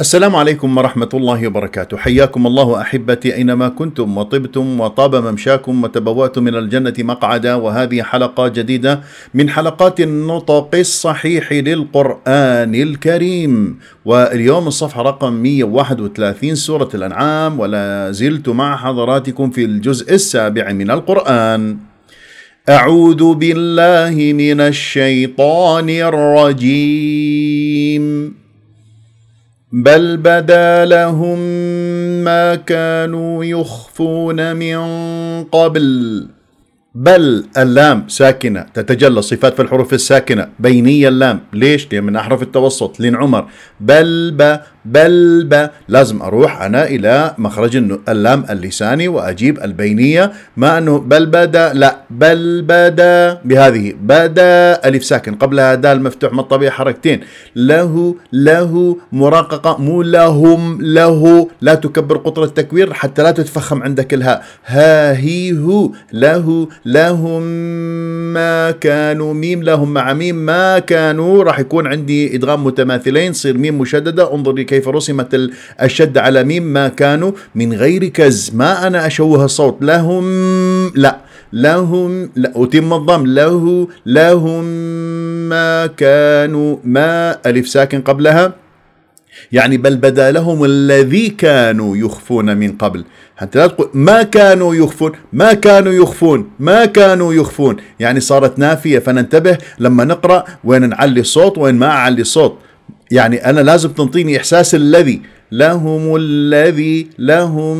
السلام عليكم ورحمة الله وبركاته حياكم الله أحبتي أينما كنتم وطبتم وطاب ممشاكم وتبوأتم من الجنة مقعدا وهذه حلقة جديدة من حلقات النطق الصحيح للقرآن الكريم واليوم الصفحة رقم 131 سورة الأنعام ولا زلت مع حضراتكم في الجزء السابع من القرآن أعوذ بالله من الشيطان الرجيم بل بدا لهم ما كانوا يخفون من قبل بل اللام ساكنة تتجلى الصفات في الحروف الساكنة بينية اللام ليش؟ لأن من أحرف التوسط لين عمر بل ب بل ب لازم أروح أنا إلى مخرج اللام اللساني وأجيب البينية ما أنه بل بدا لا بل بدا بهذه بدا ألف ساكن قبلها دال مفتوح من الطبيعة حركتين له له مراققة مو لهم له لا تكبر قطر التكوير حتى لا تتفخم عندك الهاء ها هي هو له لهم ما كانوا ميم لهم مع ميم ما كانوا راح يكون عندي ادغام متماثلين تصير ميم مشدده انظر كيف رسمت الشد على ميم ما كانوا من غير كز ما انا اشوه الصوت لهم لا لهم لا أتم الضم له لهم ما كانوا ما ألف ساكن قبلها يعني بل بدا لهم الذي كانوا يخفون من قبل حتى لا تقول ما كانوا يخفون ما كانوا يخفون ما كانوا يخفون يعني صارت نافية فننتبه لما نقرأ وين نعلي الصوت وين ما أعلي الصوت يعني أنا لازم تنطيني إحساس الذي لهم الذي لهم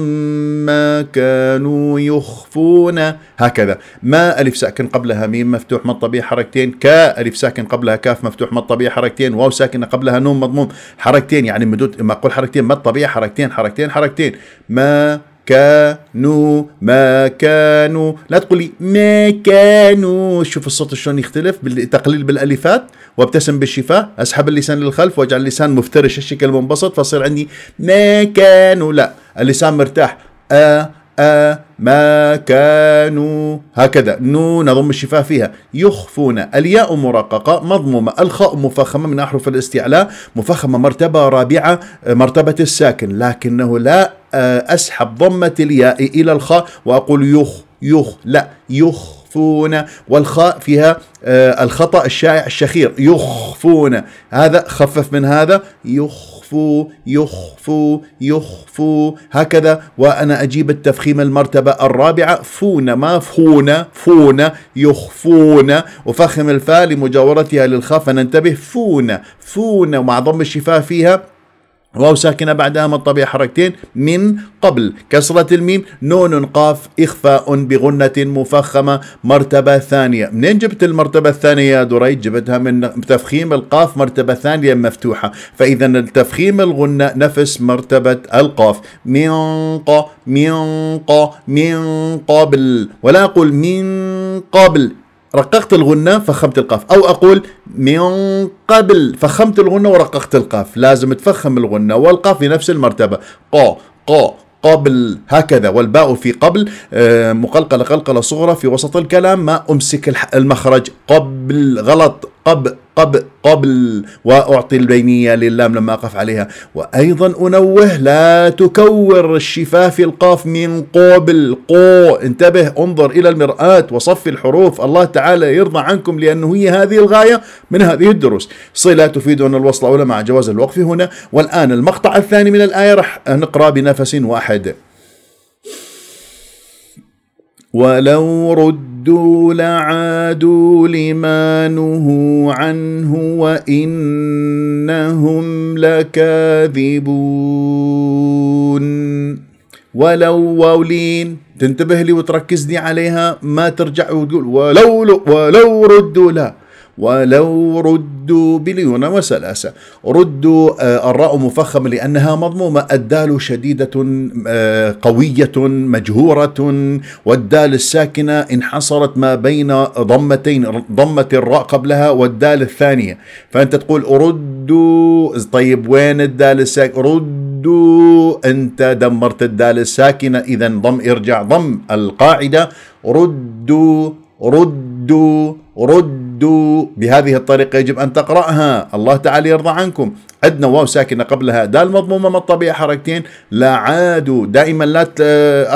ما كانوا يخفون هكذا ما ألف ساكن قبلها ميم مفتوح من طبيعي حركتين كا ألف ساكن قبلها كاف مفتوح من طبيعي حركتين واو ساكن قبلها نوم مضموم حركتين يعني مدود ما أقول حركتين ما طبيعي حركتين حركتين حركتين ما كانوا ما كانوا لا تقولي ما كانوا شوف الصوت شلون يختلف بالتقليل بالالفات وابتسم بالشفاه اسحب اللسان للخلف واجعل اللسان مفترش الشكل منبسط فصير عندي ما كانوا لا اللسان مرتاح ما كانوا هكذا نون نضم الشفاه فيها يخفون الياء مرققة مضمومة الخاء مفخمة من أحرف الاستعلاء مفخمة مرتبة رابعة مرتبة الساكن لكنه لا أسحب ضمة الياء إلى الخاء وأقول يخ يخ لا يخ يخفون والخاء فيها آه، الخطأ الشائع الشخير يخفون هذا خفف من هذا يخفو يخفو يخفو هكذا وأنا أجيب التفخيم المرتبة الرابعة فون ما فون فون يخفون وفخم الفاء لمجاورتها للخاء فننتبه فون فون مع ضم الشفاه فيها واو ساكنة بعدها من الطبيعة حركتين من قبل كسرة الميم نون قاف إخفاء بغنة مفخمة مرتبة ثانية منين جبت المرتبة الثانية يا دريد جبتها من تفخيم القاف مرتبة ثانية مفتوحة فإذا التفخيم الغنة نفس مرتبة القاف من ق من ق من قبل ولا أقول من قبل رققت الغنة فخمت القاف أو أقول من قبل فخمت الغنة ورققت القاف لازم تفخم الغنة والقاف في نفس المرتبة ق ق قبل هكذا والباء في قبل آه، مقلقلة قلقلة صغرى في وسط الكلام ما أمسك المخرج قبل غلط قبل قبل, قبل وأعطي البينية للام لما أقف عليها وأيضا أنوه لا تكور الشفاف القاف من قبل قو انتبه انظر إلى المرآة وصف الحروف الله تعالى يرضى عنكم لأنه هي هذه الغاية من هذه الدروس صلة تفيد أن الوصل أولى مع جواز الوقف هنا والآن المقطع الثاني من الآية راح نقرأ بنفس واحد ولو ردوا لعادوا لما نهوا عنه وانهم لكاذبون ولو ولين تنتبه لي وتركز لي عليها ما ترجع وتقول ولو ولو ردوا لا ولو ردوا ردوا بليون وسلاسة ردوا آه، الراء مفخمة لأنها مضمومة الدال شديدة آه، قوية مجهورة والدال الساكنة انحصرت ما بين ضمتين ضمة الراء قبلها والدال الثانية فأنت تقول ردوا طيب وين الدال الساكنة ردوا أنت دمرت الدال الساكنة إذا ضم ارجع ضم القاعدة ردوا ردوا ردوا دو بهذه الطريقة يجب أن تقرأها الله تعالى يرضى عنكم عندنا واو ساكنة قبلها دال مضمومة ما الطبيعة حركتين لا عادوا دائما لا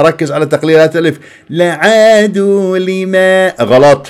أركز على تقليلات ألف لا عادوا لما غلط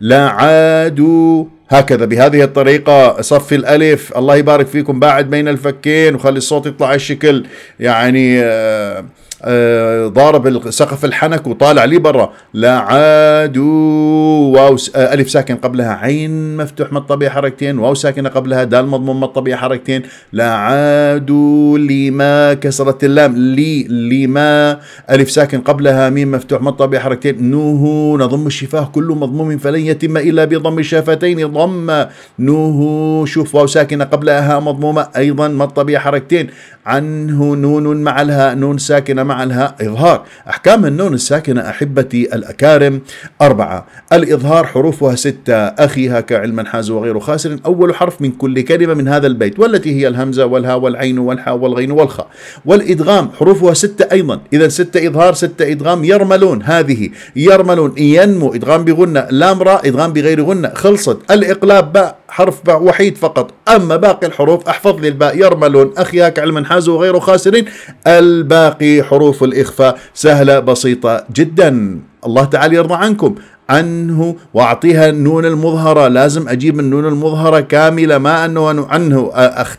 لا عادوا هكذا بهذه الطريقة صفي الألف الله يبارك فيكم باعد بين الفكين وخلي الصوت يطلع الشكل يعني آه آه، ضارب سقف الحنك وطالع لي برا لعادوا واو آه، الف ساكن قبلها عين مفتوح الطبيعه حركتين واو ساكنه قبلها دال مضموم الطبيعه حركتين لعادوا لما كسرت اللام لي لما الف ساكن قبلها ميم مفتوح الطبيعه حركتين نوه نضم الشفاه كل مضموم فلن يتم الا بضم الشفتين ضم نوه شوف واو ساكنه قبلها مضمومه ايضا الطبيعه حركتين عنه نون مع الهاء نون ساكنه مع لها إظهار أحكام النون الساكنة أحبتي الأكارم أربعة الإظهار حروفها ستة أخيها كعلما حاز وغير خاسر أول حرف من كل كلمة من هذا البيت والتي هي الهمزة والهاء والعين والحاء والغين والخاء والإدغام حروفها ستة أيضا إذا ستة إظهار ستة إدغام يرملون هذه يرملون ينمو إدغام بغنة لام راء إدغام بغير غنة خلصت الإقلاب باء حرف وحيد فقط أما باقي الحروف أحفظ لي الباء يرملون أخياك علما حازوا غير خاسرين الباقي حروف الإخفاء سهلة بسيطة جدا الله تعالى يرضى عنكم عنه واعطيها النون المظهره لازم اجيب النون المظهره كامله ما انه عنه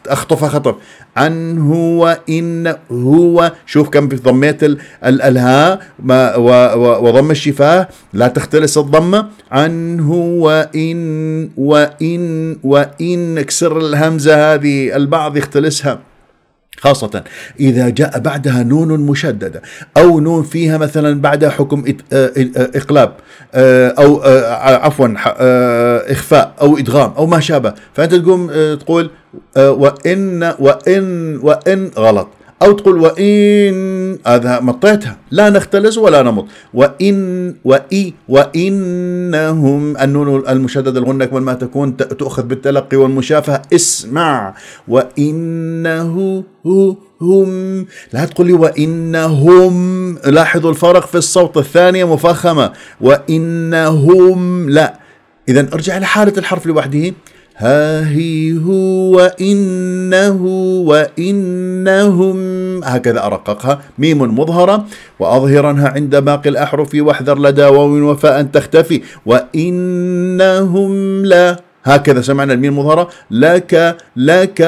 اخطفها خطف عنه وان هو شوف كم ضميت الالهاء وضم الشفاه لا تختلس الضمه عنه وان وان وان اكسر الهمزه هذه البعض يختلسها خاصة إذا جاء بعدها نون مشددة أو نون فيها مثلا بعدها حكم آه، آه، إقلاب آه، أو عفوا إخفاء أو إدغام أو ما شابه فأنت تقوم تقول وإن وإن وإن غلط أو تقول وإن هذا مطيتها لا نختلس ولا نمط وإن وإي وإنهم النون المشددة الغنة ما تكون تؤخذ بالتلقي والمشافهة اسمع وإنه هو هم لا تقول لي وإنهم لاحظوا الفرق في الصوت الثانية مفخمة وإنهم لا إذا ارجع لحالة الحرف لوحده ها هي هو وإنه وإنهم هكذا أرققها ميم مظهرة وأظهرنها عند باقي الأحرف واحذر لدى واو وفاء تختفي وإنهم لا هكذا سمعنا الميم المظهرة لك لك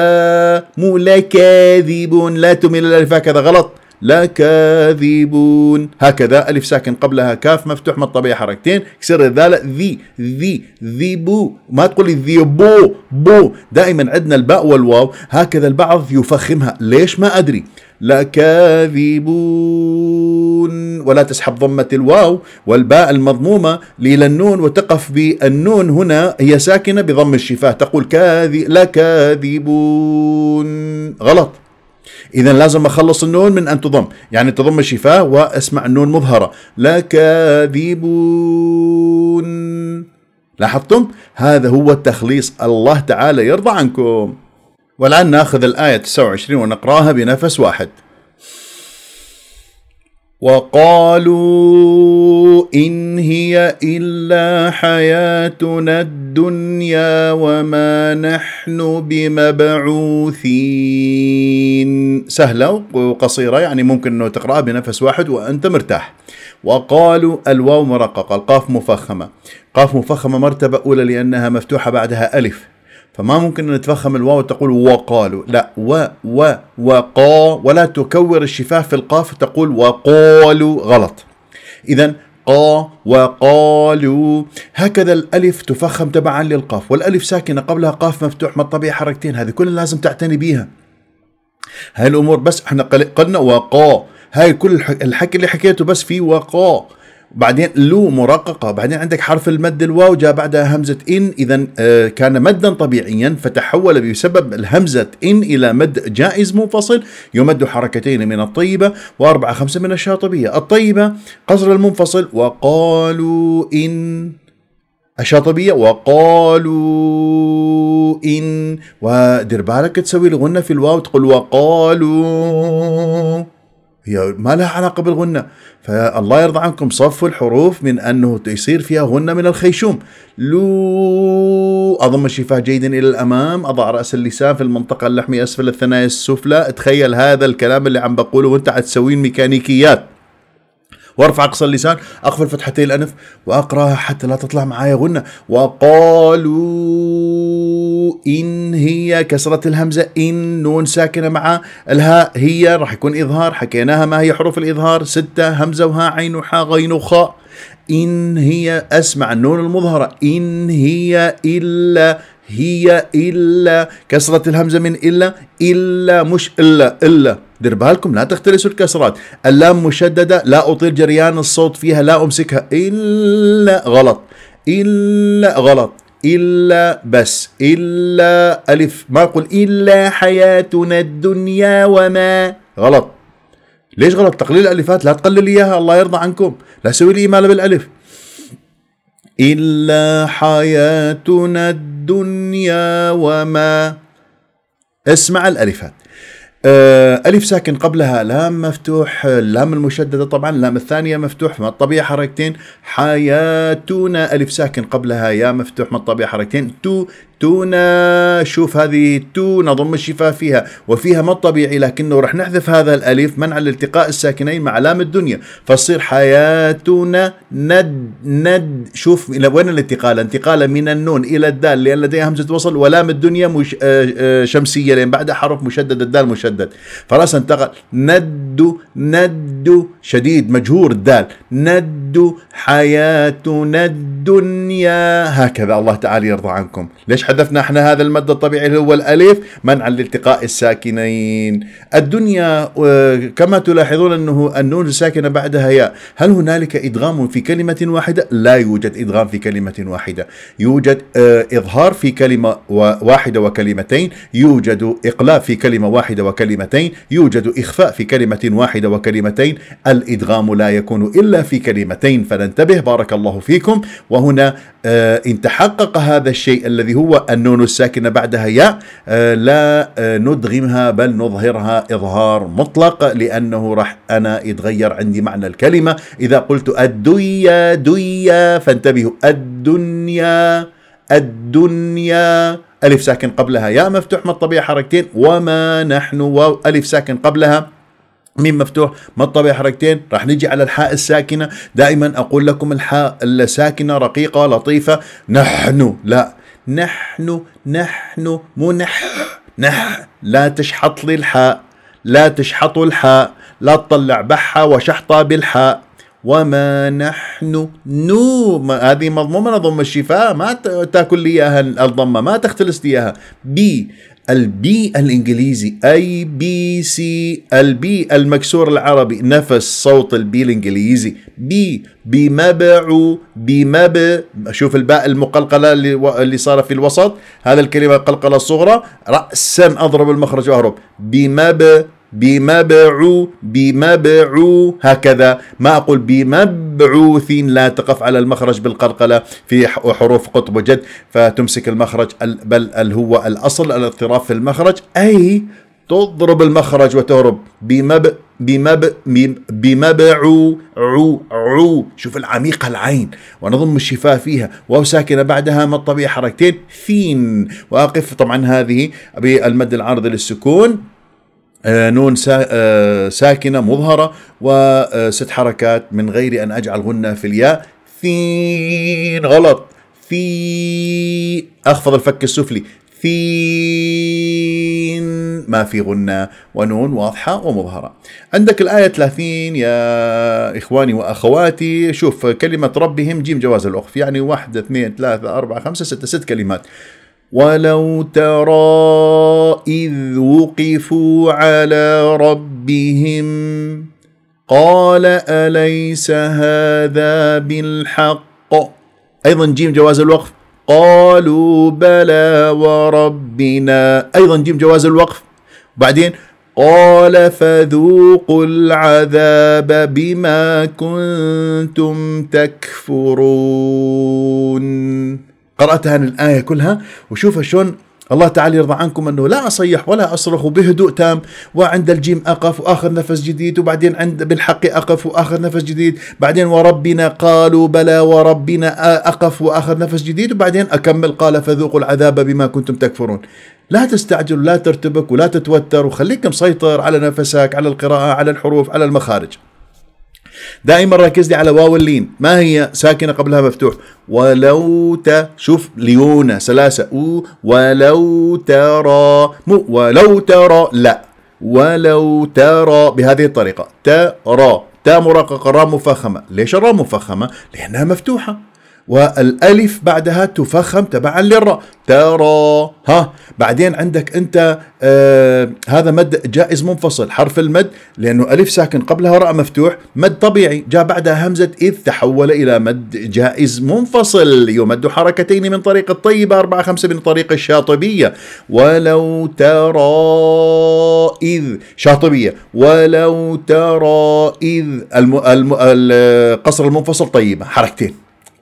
مو لكاذبون لا تميل الألف هكذا غلط لكاذبون هكذا ألف ساكن قبلها كاف مفتوح من الطبيعة حركتين كسر الذالة ذي ذي ذيبو ما تقول ذيبو بو دائما عندنا الباء والواو هكذا البعض يفخمها ليش ما أدري لكاذبون ولا تسحب ضمة الواو والباء المضمومة إلى النون وتقف بالنون هنا هي ساكنة بضم الشفاه تقول كاذب لكاذبون غلط إذا لازم أخلص النون من أن تضم يعني تضم الشفاه وأسمع النون مظهرة لكاذبون لاحظتم هذا هو التخليص الله تعالى يرضى عنكم والآن ناخذ الآية 29 ونقراها بنفس واحد وقالوا ان هي الا حياتنا الدنيا وما نحن بمبعوثين سهله وقصيره يعني ممكن انه تقراها بنفس واحد وانت مرتاح وقالوا الواو مرققه القاف مفخمه قاف مفخمه مرتبه اولى لانها مفتوحه بعدها الف فما ممكن أن تفخم الواو وتقول وقالوا لا و و وقا ولا تكور الشفاه في القاف تقول وقالوا غلط إذا قا وقالوا هكذا الألف تفخم تبعا للقاف والألف ساكنة قبلها قاف مفتوح ما الطبيعي حركتين هذه كلها لازم تعتني بيها هاي الأمور بس احنا قلنا وقا هاي كل الحكي اللي حكيته بس في وقا بعدين لو مرققه بعدين عندك حرف المد الواو جاء بعدها همزه ان اذا آه، كان مدا طبيعيا فتحول بسبب الهمزه ان الى مد جائز منفصل يمد حركتين من الطيبه واربعه خمسه من الشاطبيه الطيبه قصر المنفصل وقالوا ان الشاطبية وقالوا إن ودير بالك تسوي الغنة في الواو تقول وقالوا هي ما لها علاقة بالغنة فالله يرضى عنكم صفوا الحروف من أنه يصير فيها غنة من الخيشوم لو أضم الشفاه جيدا إلى الأمام أضع رأس اللسان في المنطقة اللحمية أسفل الثنايا السفلى تخيل هذا الكلام اللي عم بقوله وانت عتسوين ميكانيكيات وارفع اقصى اللسان اقفل فتحتي الانف واقراها حتى لا تطلع معايا غنه وقالوا إن هي كسرة الهمزة إن نون ساكنة مع الهاء هي راح يكون إظهار حكيناها ما هي حروف الإظهار ستة همزة وها عين وحاء غين وخاء إن هي أسمع النون المظهرة إن هي إلا هي إلا كسرة الهمزة من إلا إلا مش إلا إلا دير بالكم لا تختلسوا الكسرات اللام مشددة لا أطيل جريان الصوت فيها لا أمسكها إلا غلط إلا غلط إلا بس إلا ألف ما أقول إلا حياتنا الدنيا وما غلط ليش غلط تقليل الألفات لا تقلل إياها الله يرضى عنكم لا سوي لي إمالة بالألف إلا حياتنا الدنيا وما اسمع الألفات آه، ألف ساكن قبلها لام مفتوح اللام المشددة طبعا اللام الثانية مفتوح ما الطبيعة حركتين حياتنا ألف ساكن قبلها يا مفتوح ما الطبيعة حركتين تو تونا شوف هذه تو نضم الشفاه فيها وفيها ما الطبيعي لكنه رح نحذف هذا الأليف منع الالتقاء الساكنين مع لام الدنيا فتصير حياتنا ند ند شوف إلى وين الانتقال انتقال من النون إلى الدال لأن لديها همزة وصل ولام الدنيا مش آه، آه، شمسية لأن بعدها حرف مشدد الدال مشدد فرأس انتقل ند ند شديد مجهور الدال ند حياتنا الدنيا هكذا الله تعالى يرضى عنكم ليش حذفنا احنا هذا المد الطبيعي اللي هو الالف منعا لالتقاء الساكنين الدنيا آه، كما تلاحظون انه النون الساكنه بعدها ياء هل هنالك ادغام في كلمه واحده لا يوجد ادغام في كلمه واحده يوجد آه، اظهار في كلمه واحده وكلمتين يوجد اقلاب في كلمه واحده وكلمتين يوجد اخفاء في كلمه واحده وكلمتين الادغام لا يكون الا في كلمتين فننتبه بارك الله فيكم وهنا آه، ان تحقق هذا الشيء الذي هو والنون الساكنة بعدها ياء آه، لا آه، ندغمها بل نظهرها إظهار مطلق لأنه راح أنا يتغير عندي معنى الكلمة إذا قلت الدنيا دنيا فانتبهوا الدنيا الدنيا ألف ساكن قبلها ياء مفتوح من الطبيعة حركتين وما نحن واو ألف ساكن قبلها ميم مفتوح ما الطبيعة حركتين راح نجي على الحاء الساكنة دائما أقول لكم الحاء الساكنة رقيقة لطيفة نحن لا نحن نحن مو نح نح لا تشحط لي الحاء لا تشحط الحاء لا تطلع بحة وشحطة بالحاء وما نحن نو ما هذه مضمومة ضم الشفاء ما تاكل لي اياها الضمة ما تختلس لي اياها بي البي الانجليزي اي بي سي البي المكسور العربي نفس صوت البي الانجليزي بي بمبع بمب شوف الباء المقلقله اللي, و... اللي صار في الوسط هذا الكلمه القلقله الصغرى راسا اضرب المخرج واهرب بمب بمبعو بمبعو هكذا ما أقول بمبعوثين لا تقف على المخرج بالقرقلة في حروف قطب وجد فتمسك المخرج بل هو الأصل الاضطراب في المخرج أي تضرب المخرج وتهرب بمب بمب بمبعو عو عو شوف العميقة العين ونضم الشفاه فيها واو ساكنة بعدها ما الطبيعي حركتين فين وأقف طبعا هذه بالمد العارض للسكون آه، نون آه، ساكنة مظهرة وست حركات من غير أن أجعل غنة في الياء ثين غلط في أخفض الفك السفلي ثين ما في غنة ونون واضحة ومظهرة عندك الآية 30 يا إخواني وأخواتي شوف كلمة ربهم جيم جواز الأخف يعني واحد اثنين ثلاثة أربعة خمسة ستة ست كلمات ولو ترى اذ وقفوا على ربهم قال اليس هذا بالحق ايضا جيم جواز الوقف قالوا بلى وربنا ايضا جيم جواز الوقف بعدين قال فذوقوا العذاب بما كنتم تكفرون قرأتها الآية كلها وشوف شلون الله تعالى يرضى عنكم انه لا اصيح ولا اصرخ بهدوء تام وعند الجيم اقف واخذ نفس جديد وبعدين عند بالحق اقف واخذ نفس جديد بعدين وربنا قالوا بلى وربنا اقف واخذ نفس جديد وبعدين اكمل قال فذوقوا العذاب بما كنتم تكفرون لا تستعجل لا ترتبك ولا تتوتر وخليك مسيطر على نفسك على القراءه على الحروف على المخارج دائما ركز لي على واو اللين ما هي ساكنه قبلها مفتوح ولو ت شوف ليونه سلاسه و ولو ترى مو ولو ترى لا ولو ترى بهذه الطريقه ترى تا مرققه را مفخمه ليش الراء مفخمه لانها مفتوحه والالف بعدها تفخم تبعا للراء ترى ها بعدين عندك انت آه هذا مد جائز منفصل حرف المد لانه الف ساكن قبلها راء مفتوح مد طبيعي جاء بعدها همزه اذ تحول الى مد جائز منفصل يمد حركتين من طريق الطيبه أربعة خمسة من طريق الشاطبيه ولو ترى اذ شاطبيه ولو ترى اذ الم... الم... القصر المنفصل طيبه حركتين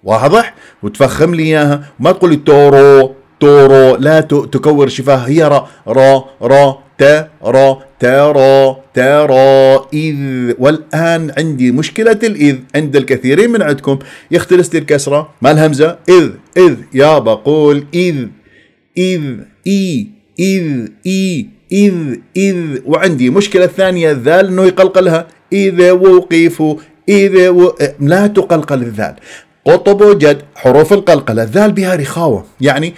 واضح وتفخم لي اياها وما تقول لي تورو تورو لا تكور شفاه هي را را را تا را ترى ترى إذ والآن عندي مشكلة الإذ عند الكثيرين من عندكم يختلس لي الكسرة ما الهمزة إذ إذ يا بقول إذ إذ إي إذ إي إذ إذ وعندي مشكلة ثانية ذال أنه يقلقلها إذا وقفوا إذا و... لا تقلقل الذال قطب جد حروف القلقلة ذال بها رخاوة يعني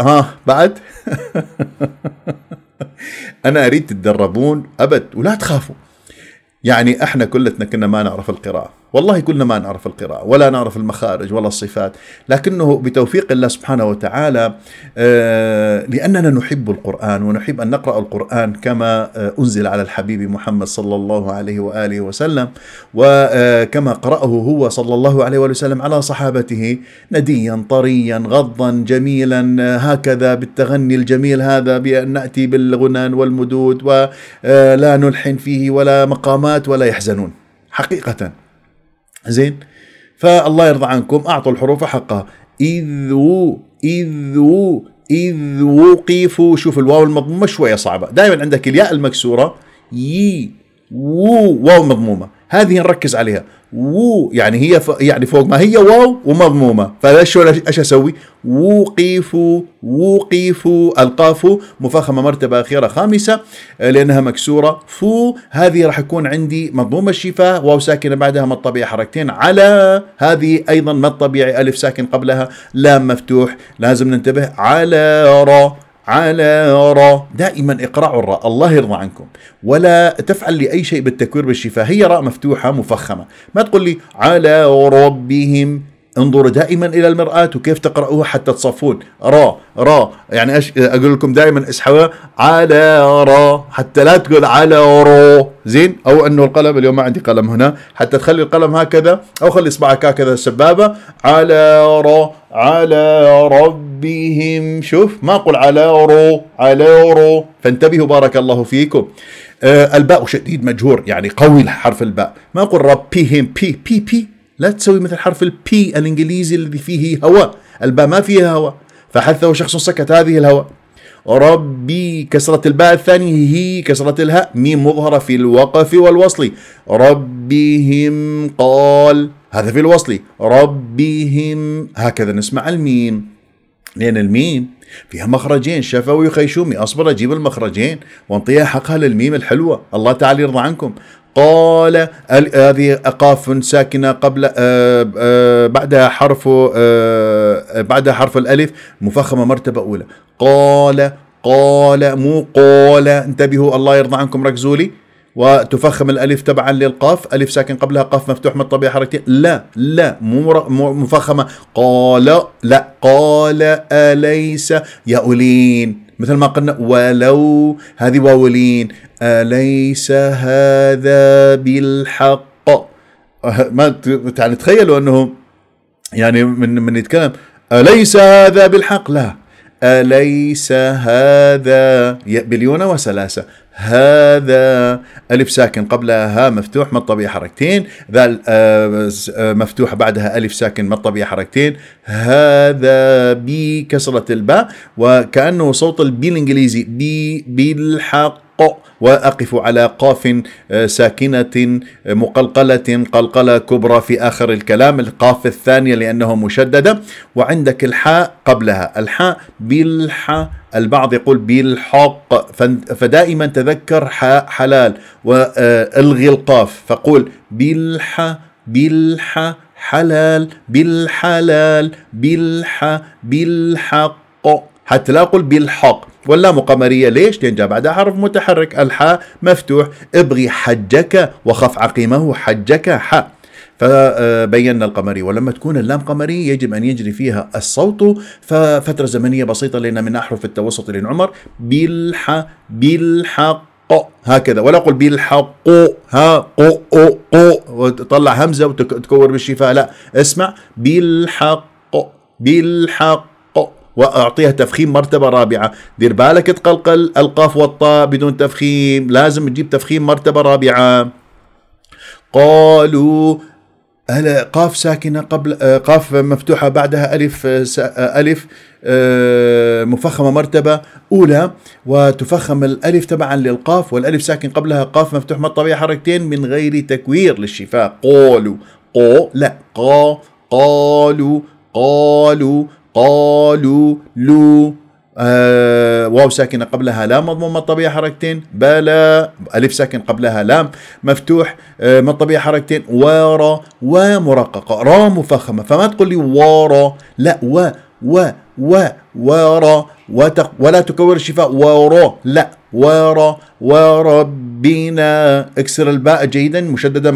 ها آه بعد أنا أريد تتدربون أبد ولا تخافوا يعني احنا كلتنا كنا ما نعرف القراءة والله كلنا ما نعرف القراءة ولا نعرف المخارج ولا الصفات لكنه بتوفيق الله سبحانه وتعالى آه، لأننا نحب القرآن ونحب أن نقرأ القرآن كما آه، أنزل على الحبيب محمد صلى الله عليه وآله وسلم وكما آه، قرأه هو صلى الله عليه وآله وسلم على صحابته نديا طريا غضا جميلا هكذا بالتغني الجميل هذا بأن نأتي بالغنان والمدود ولا نلحن فيه ولا مقامات ولا يحزنون حقيقه زين فالله يرضى عنكم اعطوا الحروف حقها اذ و اذ و اذ وقفوا شوف الواو المضمومه شويه صعبه دائما عندك الياء المكسوره يي وو واو مضمومه هذه نركز عليها وو يعني هي ف... يعني فوق ما هي واو ومضمومه فشلون ايش اسوي؟ وقيفوا وقيفوا القاف مفخمه مرتبه اخيره خامسه آه، لانها مكسوره فو هذه راح يكون عندي مضمومه الشفاه واو ساكنه بعدها ما الطبيعي حركتين على هذه ايضا ما الطبيعي الف ساكن قبلها لام مفتوح لازم ننتبه على را على را دائما اقرأوا الراء الله يرضى عنكم ولا تفعل لي أي شيء بالتكوير بالشفاه هي راء مفتوحة مفخمة ما تقول لي على ربهم انظروا دائما الى المراه وكيف تقرؤوها حتى تصفون را را يعني أش... اقول لكم دائما اسحبوا على را حتى لا تقول على رو زين او انه القلم اليوم ما عندي قلم هنا حتى تخلي القلم هكذا او خلي اصبعك هكذا السبابه على را على ربهم شوف ما اقول على رو على رو فانتبهوا بارك الله فيكم آه الباء شديد مجهور يعني قوي حرف الباء ما اقول ربهم بي بي بي لا تسوي مثل حرف البي الانجليزي الذي فيه هواء الباء ما فيها هواء فحثه شخص سكت هذه الهواء ربي كسرة الباء الثانية هي كسرة الهاء ميم مظهرة في الوقف والوصل ربهم قال هذا في الوصل ربهم هكذا نسمع الميم لأن الميم فيها مخرجين شفوي وخيشومي أصبر أجيب المخرجين وانطيها حقها للميم الحلوة الله تعالى يرضى عنكم قال هذه قاف ساكنة قبل آآ آه، آآ آه، بعدها حرف آه، بعدها حرف الألف مفخمة مرتبة أولى قال قال مو قال انتبهوا الله يرضى عنكم ركزوا لي وتفخم الالف تبعا للقاف الف ساكن قبلها قاف مفتوح من الطبيعه حركتين لا لا مو مفخمه قال لا قال اليس يا اولين مثل ما قلنا ولو هذه واولين أليس هذا بالحق أه، ما يعني تخيلوا أنه يعني من من يتكلم أليس هذا بالحق لا أليس هذا باليونة وسلاسة هذا ألف ساكن قبلها ها مفتوح ما الطبيعي حركتين ذا آه، آه، مفتوح بعدها ألف ساكن ما الطبيعي حركتين هذا بكسرة الباء وكأنه صوت البي الإنجليزي بي بالحق ق وأقف على قاف آه، ساكنة آه، مقلقلة قلقلة كبرى في آخر الكلام القاف الثانية لأنه مشددة وعندك الحاء قبلها الحاء بالحاء البعض يقول بالحق فدائما تذكر حاء حلال والغي آه، القاف فقول بالحاء بالحاء حلال بالحلال بالح بالحق حتى لا أقول بالحق واللام قمرية ليش؟ لأن جاء بعدها حرف متحرك الحاء مفتوح ابغي حجك وخف عقيمه حجك حاء فبينا القمري ولما تكون اللام قمري يجب أن يجري فيها الصوت ففترة زمنية بسيطة لنا من أحرف التوسط للعمر بالح بالحق هكذا ولا أقول بالحق ها قو قو قو وتطلع همزة وتكور بالشفاء لا اسمع بالحق بالحق واعطيها تفخيم مرتبه رابعه دير بالك تقلقل القاف والطاء بدون تفخيم لازم تجيب تفخيم مرتبه رابعه قالوا هلا قاف ساكنة قبل آه، قاف مفتوحة بعدها ألف آه، آه، ألف مفخمة مرتبة أولى وتفخم الألف تبعا للقاف والألف ساكن قبلها قاف مفتوح ما الطبيعي حركتين من غير تكوير للشفاء قولوا قو لا قا قالوا قالوا قالوا لو آه واو ساكنة قبلها لام مضمومة الطبيعة حركتين بلا ألف ساكن قبلها لام مفتوح آه من الطبيعة حركتين ورا ومرققة را مفخمة فما تقول لي ورا لا و و و ورا ولا تكور الشفاء ورا لا ورا ورب بينا اكسر الباء جيدا مشددة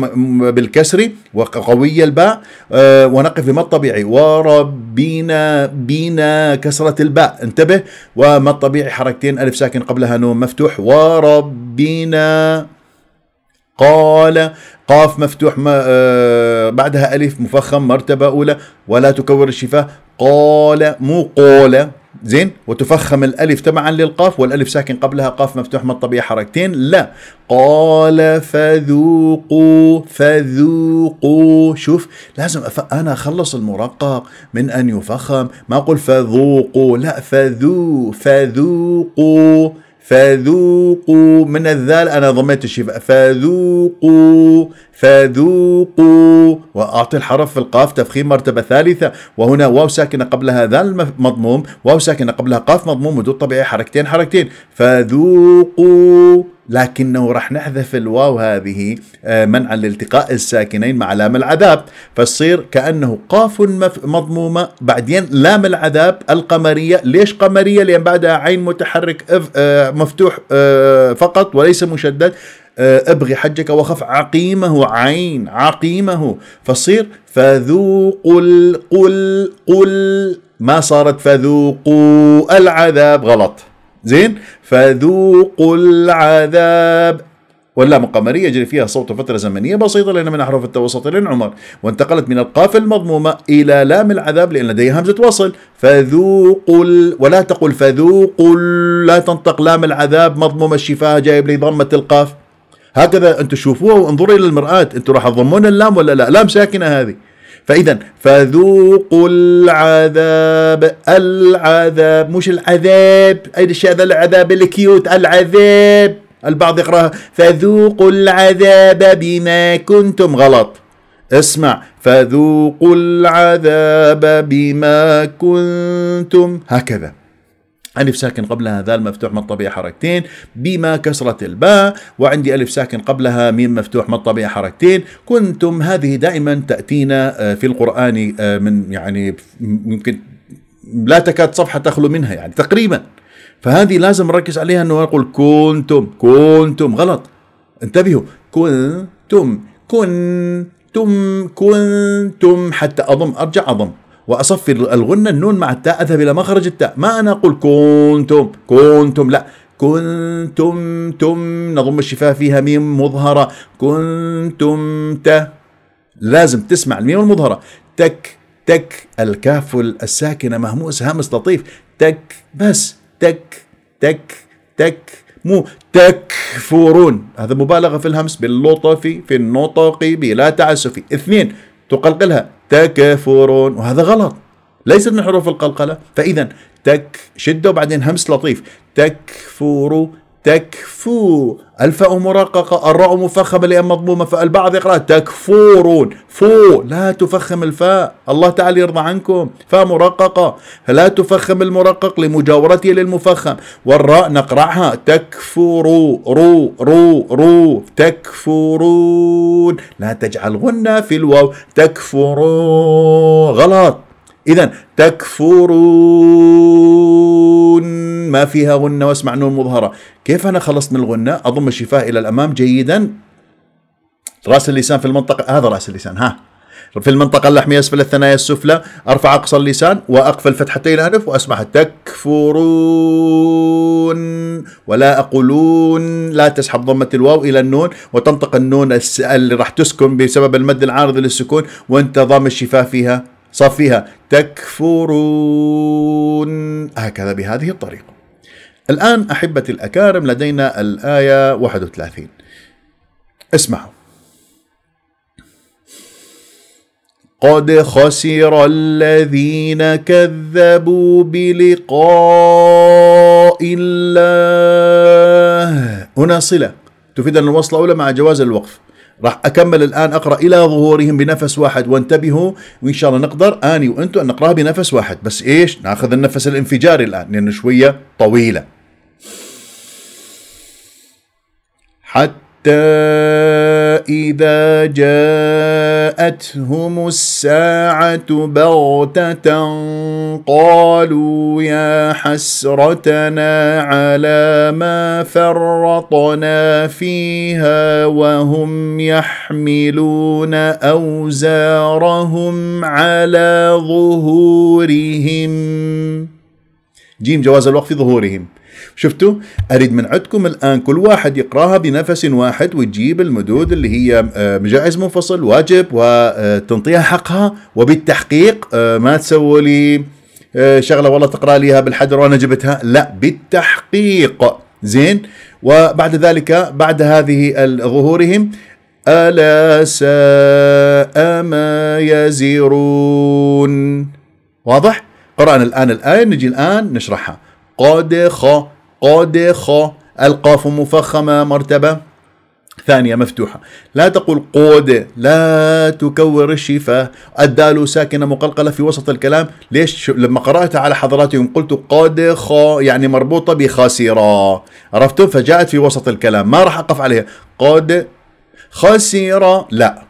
بالكسر وقوية الباء آه، ونقف بما الطبيعي وربينا بينا كسرة الباء انتبه وما الطبيعي حركتين ألف ساكن قبلها نون مفتوح وربينا قال قاف مفتوح ما آه بعدها ألف مفخم مرتبة أولى ولا تكور الشفاه قال مو قال زين وتفخم الالف تبعا للقاف والالف ساكن قبلها قاف مفتوح من الطبيعه حركتين لا قال فذوقوا فذوقوا شوف لازم أف... انا اخلص المرقق من ان يفخم ما اقول فذوقوا لا فذو فذوقوا فذوقوا من الذال انا ضميت الشفاء فذوقوا فذوقوا واعطي الحرف في القاف تفخيم مرتبه ثالثه وهنا واو ساكنه قبلها ذال مضموم واو ساكنه قبلها قاف مضموم ودود طبيعي حركتين حركتين فذوقوا لكنه راح نحذف الواو هذه آه، منعا لالتقاء الساكنين مع لام العذاب فتصير كأنه قاف مضمومة بعدين لام العذاب القمرية ليش قمرية لأن بعدها عين متحرك آه، مفتوح آه، فقط وليس مشدد ابغي حجك وخف عقيمه عين عقيمه فصير فذوقوا القل قل ما صارت فذوقوا العذاب غلط زين فذوقوا العذاب واللام قمرية يجري فيها صوت فترة زمنية بسيطة لأن من أحرف التوسط لين عمر وانتقلت من القاف المضمومة إلى لام العذاب لأن لديها همزة وصل فذوقوا ال... ولا تقل فذوقوا ال... لا تنطق لام العذاب مضمومة الشفاه جايب لي ضمة القاف هكذا أنتم شوفوها وانظروا إلى المرآة أنتم راح تضمون اللام ولا لا لام ساكنة هذه فإذا فذوقوا العذاب العذاب مش العذاب أي الشيء هذا العذاب الكيوت العذاب البعض يقراها فذوقوا العذاب بما كنتم غلط اسمع فذوقوا العذاب بما كنتم هكذا ألف ساكن قبلها ذال مفتوح مطبيع حركتين بما كسرة الباء وعندي ألف ساكن قبلها ميم مفتوح مطبيع حركتين كنتم هذه دائما تأتينا آه، في القرآن آه، من يعني ممكن لا تكاد صفحة تخلو منها يعني تقريبا فهذه لازم نركز عليها أنه نقول كنتم كنتم غلط انتبهوا كنتم كنتم كنتم حتى أضم أرجع أضم وأصفي الغنة النون مع التاء أذهب إلى مخرج التاء ما أنا أقول كنتم كنتم لا كنتم تم نضم الشفاه فيها ميم مظهرة كنتم ت لازم تسمع الميم المظهرة تك تك الكاف الساكنة مهموس هامس لطيف تك بس تك تك تك مو تكفرون هذا مبالغة في الهمس باللطف في النطق بلا تعسف اثنين تقلقلها تكفرون وهذا غلط ليست من حروف القلقلة فإذا تك شدة وبعدين همس لطيف تكفر تكفو الفاء مرققة الراء مفخمة لأن مضمومة فالبعض يقرأ تكفورون فو لا تفخم الفاء الله تعالى يرضى عنكم فاء مرققة لا تفخم المرقق لمجاورته للمفخم والراء نقرأها تكفرو رو رو رو تكفرون لا تجعل غنة في الواو تكفرون غلط إذا تكفرون بدون ما فيها غنة واسمع نون مظهرة كيف أنا خلصت من الغنة أضم الشفاه إلى الأمام جيدا رأس اللسان في المنطقة هذا رأس اللسان ها في المنطقة اللحمية أسفل الثنايا السفلى أرفع أقصى اللسان وأقفل فتحتي الأنف وأسمعها تكفرون ولا أقولون لا تسحب ضمة الواو إلى النون وتنطق النون اللي راح تسكن بسبب المد العارض للسكون وأنت ضام الشفاه فيها فيها تكفرون هكذا بهذه الطريقة الآن أحبتي الأكارم لدينا الآية 31 اسمعوا قد خسر الذين كذبوا بلقاء الله هنا صلة تفيد أن الوصلة أولى مع جواز الوقف راح اكمل الان اقرا الى ظهورهم بنفس واحد وانتبهوا وان شاء الله نقدر اني وانتم نقراها بنفس واحد بس ايش ناخذ النفس الانفجاري الان لانه شويه طويله حتى واذا جاءتهم الساعه بغته قالوا يا حسرتنا على ما فرطنا فيها وهم يحملون اوزارهم على ظهورهم جيم جواز الوقف في ظهورهم شفتوا اريد من عندكم الان كل واحد يقراها بنفس واحد وتجيب المدود اللي هي مجاز آه، منفصل واجب وتنطيها حقها وبالتحقيق آه، ما تسووا لي آه، شغله والله تقرا ليها بالحدر وانا جبتها لا بالتحقيق زين وبعد ذلك بعد هذه ظهورهم ألا ساء ما يزرون واضح؟ قرأنا الآن الآية نجي الآن نشرحها قاد خا قاد خا القاف مفخمة مرتبة ثانية مفتوحة لا تقول قود لا تكور الشفاه الدال ساكنة مقلقلة في وسط الكلام ليش لما قرأتها على حضراتكم قلت قاد خا يعني مربوطة بخاسرة عرفتوا فجاءت في وسط الكلام ما راح أقف عليها قاد خاسرة لا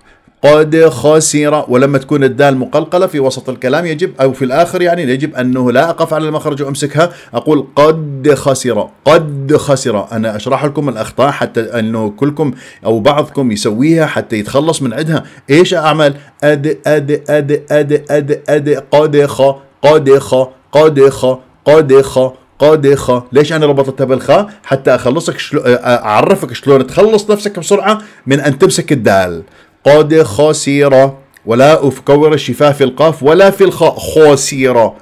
قد خسر ولما تكون الدال مقلقلة في وسط الكلام يجب أو في الآخر يعني يجب أنه لا أقف على المخرج وأمسكها أقول قد خسر قد خسر أنا أشرح لكم الأخطاء حتى أنه كلكم أو بعضكم يسويها حتى يتخلص من عدها إيش أعمل أد أد أد أد أد أد قد خ قد خ قد خ قد خ قد خا ليش انا ربطتها بالخاء حتى اخلصك شلو... اعرفك شلون تخلص نفسك بسرعه من ان تمسك الدال قد خسر ولا أفكور الشفاه في القاف ولا في الخاء خسر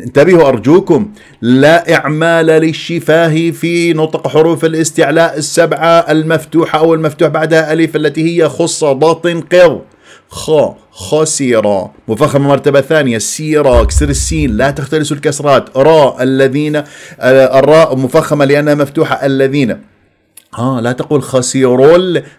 انتبهوا أرجوكم لا إعمال للشفاه في نطق حروف الاستعلاء السبعة المفتوحة أو المفتوح بعدها ألف التي هي خص ضاط قر خ خسيرا مفخمة مرتبة ثانية سيرا كسر السين لا تختلسوا الكسرات را الذين آه، الراء مفخمة لأنها مفتوحة الذين ها لا تقول خسر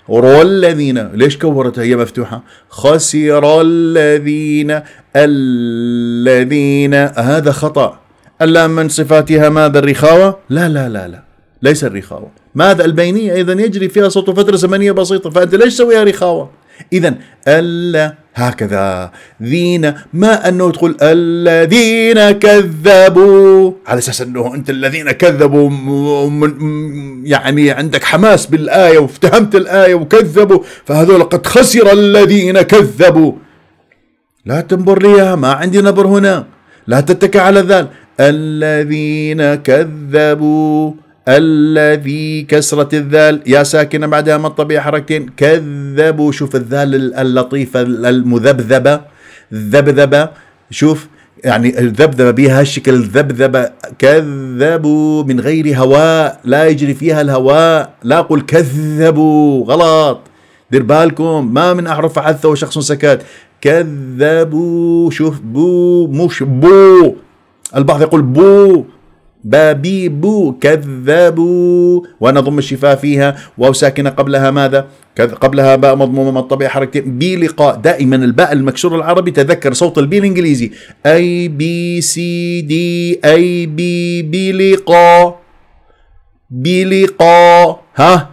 رول الذين ليش كورتها هي مفتوحة خسر الذين الذين هذا خطأ ألا من صفاتها ماذا الرخاوة لا لا لا لا ليس الرخاوة ماذا البينية أيضا يجري فيها صوت فترة زمنية بسيطة فأنت ليش تسويها رخاوة إذا ألا هكذا ذين ما أنه تقول الذين كذبوا على أساس أنه أنت الذين كذبوا يعني عندك حماس بالآية وافتهمت الآية وكذبوا فهذول قد خسر الذين كذبوا لا تنبر لي ما عندي نبر هنا لا تتكى على ذلك الذين كذبوا الذي كسرة الذال يا ساكنة بعدها ما الطبيعة حركتين كذبوا شوف الذال اللطيفة المذبذبة ذبذبة شوف يعني الذبذبة بها هالشكل الذبذبة كذبوا من غير هواء لا يجري فيها الهواء لا أقول كذبوا غلط دير بالكم ما من أحرف حثة وشخص سكات كذبوا شوف بو مش بو البعض يقول بو بابيبو كذبوا ونضم الشفاء فيها واو ساكنه قبلها ماذا قبلها باء مضمومه من الطبيعه حركتين بي لقاء دائما الباء المكسور العربي تذكر صوت البي الانجليزي اي بي سي دي اي بي بي لقاء بي لقاء ها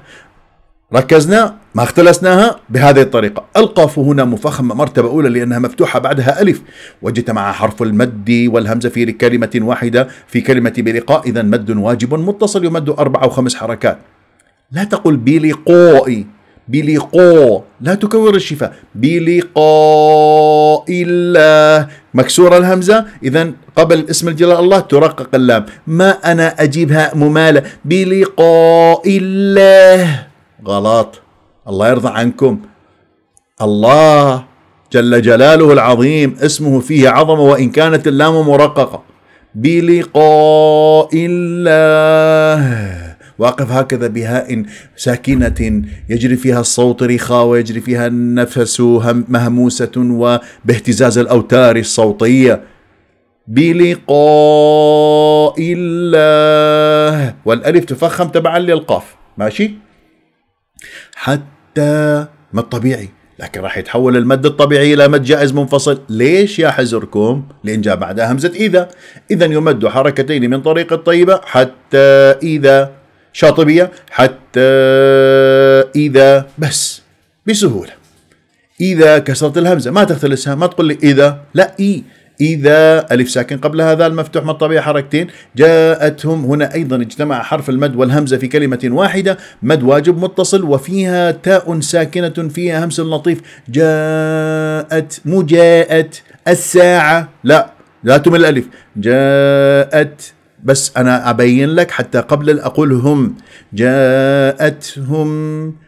ركزنا ما اختلسناها بهذه الطريقة القاف هنا مفخمة مرتبة أولى لأنها مفتوحة بعدها ألف وجدت مع حرف المد والهمزة في كلمة واحدة في كلمة بلقاء إذا مد واجب متصل يمد أربع أو خمس حركات لا تقل بلقائي بلقاء لا تكرر الشفاء بلقاء الله مكسورة الهمزة إذا قبل اسم الجلال الله ترقق اللام ما أنا أجيبها ممالة بلقاء الله غلط الله يرضى عنكم الله جل جلاله العظيم اسمه فيه عظمة وإن كانت اللام مرققة بلقاء الله واقف هكذا بهاء ساكنة يجري فيها الصوت رخاء ويجري فيها النفس مهموسة وباهتزاز الأوتار الصوتية بلقاء الله والألف تفخم تبعا للقاف ماشي حتى ما الطبيعي لكن راح يتحول المد الطبيعي إلى مد جائز منفصل ليش يا حزركم لأن جاء بعدها همزة إذا إذا يمد حركتين من طريق الطيبة حتى إذا شاطبية حتى إذا بس بسهولة إذا كسرت الهمزة ما تختلسها ما تقول لي إذا لا إي إذا ألف ساكن قبل هذا المفتوح من الطبيعة حركتين جاءتهم هنا أيضا اجتمع حرف المد والهمزة في كلمة واحدة مد واجب متصل وفيها تاء ساكنة فيها همس لطيف جاءت مجاءت الساعة لا لا تمل الألف جاءت بس أنا أبين لك حتى قبل أن أقول هم جاءتهم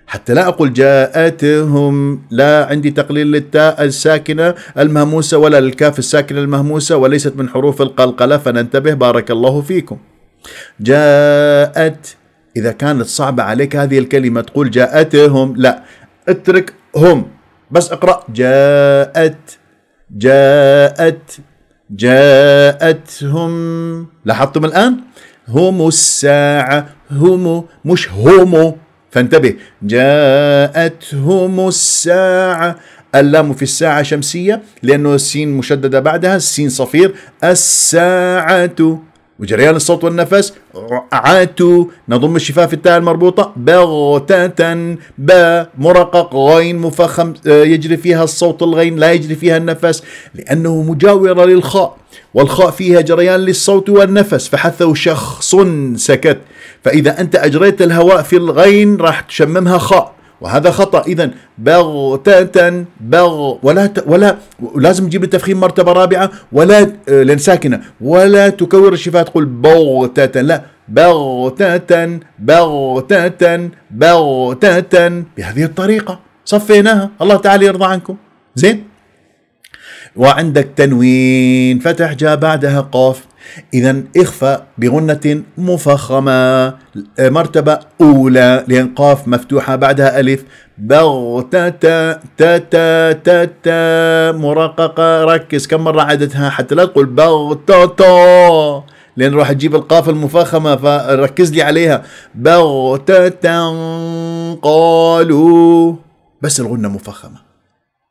حتى لا أقول جاءتهم لا عندي تقليل للتاء الساكنة المهموسة ولا للكاف الساكنة المهموسة وليست من حروف القلقلة فننتبه بارك الله فيكم جاءت إذا كانت صعبة عليك هذه الكلمة تقول جاءتهم لا اترك هم بس اقرأ جاءت جاءت جاءتهم لاحظتم الآن هم الساعة هم مش هم فانتبه جاءتهم الساعة اللام في الساعة شمسية لأنه السين مشددة بعدها السين صفير الساعة وجريان الصوت والنفس عاتو نضم الشفاه في التاء المربوطة بغتة ب مرقق غين مفخم آه، يجري فيها الصوت الغين لا يجري فيها النفس لأنه مجاورة للخاء والخاء فيها جريان للصوت والنفس فحثوا شخص سكت فإذا أنت أجريت الهواء في الغين راح تشممها خاء وهذا خطا اذا بغتة بغ ولا ت... ولا لازم تجيب التفخيم مرتبه رابعه ولا آه، لان ساكنه ولا تكور الشفاه تقول بغتة لا بغتة بغتة بغتة بهذه الطريقه صفيناها الله تعالى يرضى عنكم زين وعندك تنوين فتح جاء بعدها قاف إذا إخفاء بغنة مفخمة مرتبة أولى لأن قاف مفتوحة بعدها ألف بغتة تا تا تا تا مرققة ركز كم مرة عدتها حتى لا تقول بغتة لأن راح تجيب القاف المفخمة فركز لي عليها بغتة قالوا بس الغنة مفخمة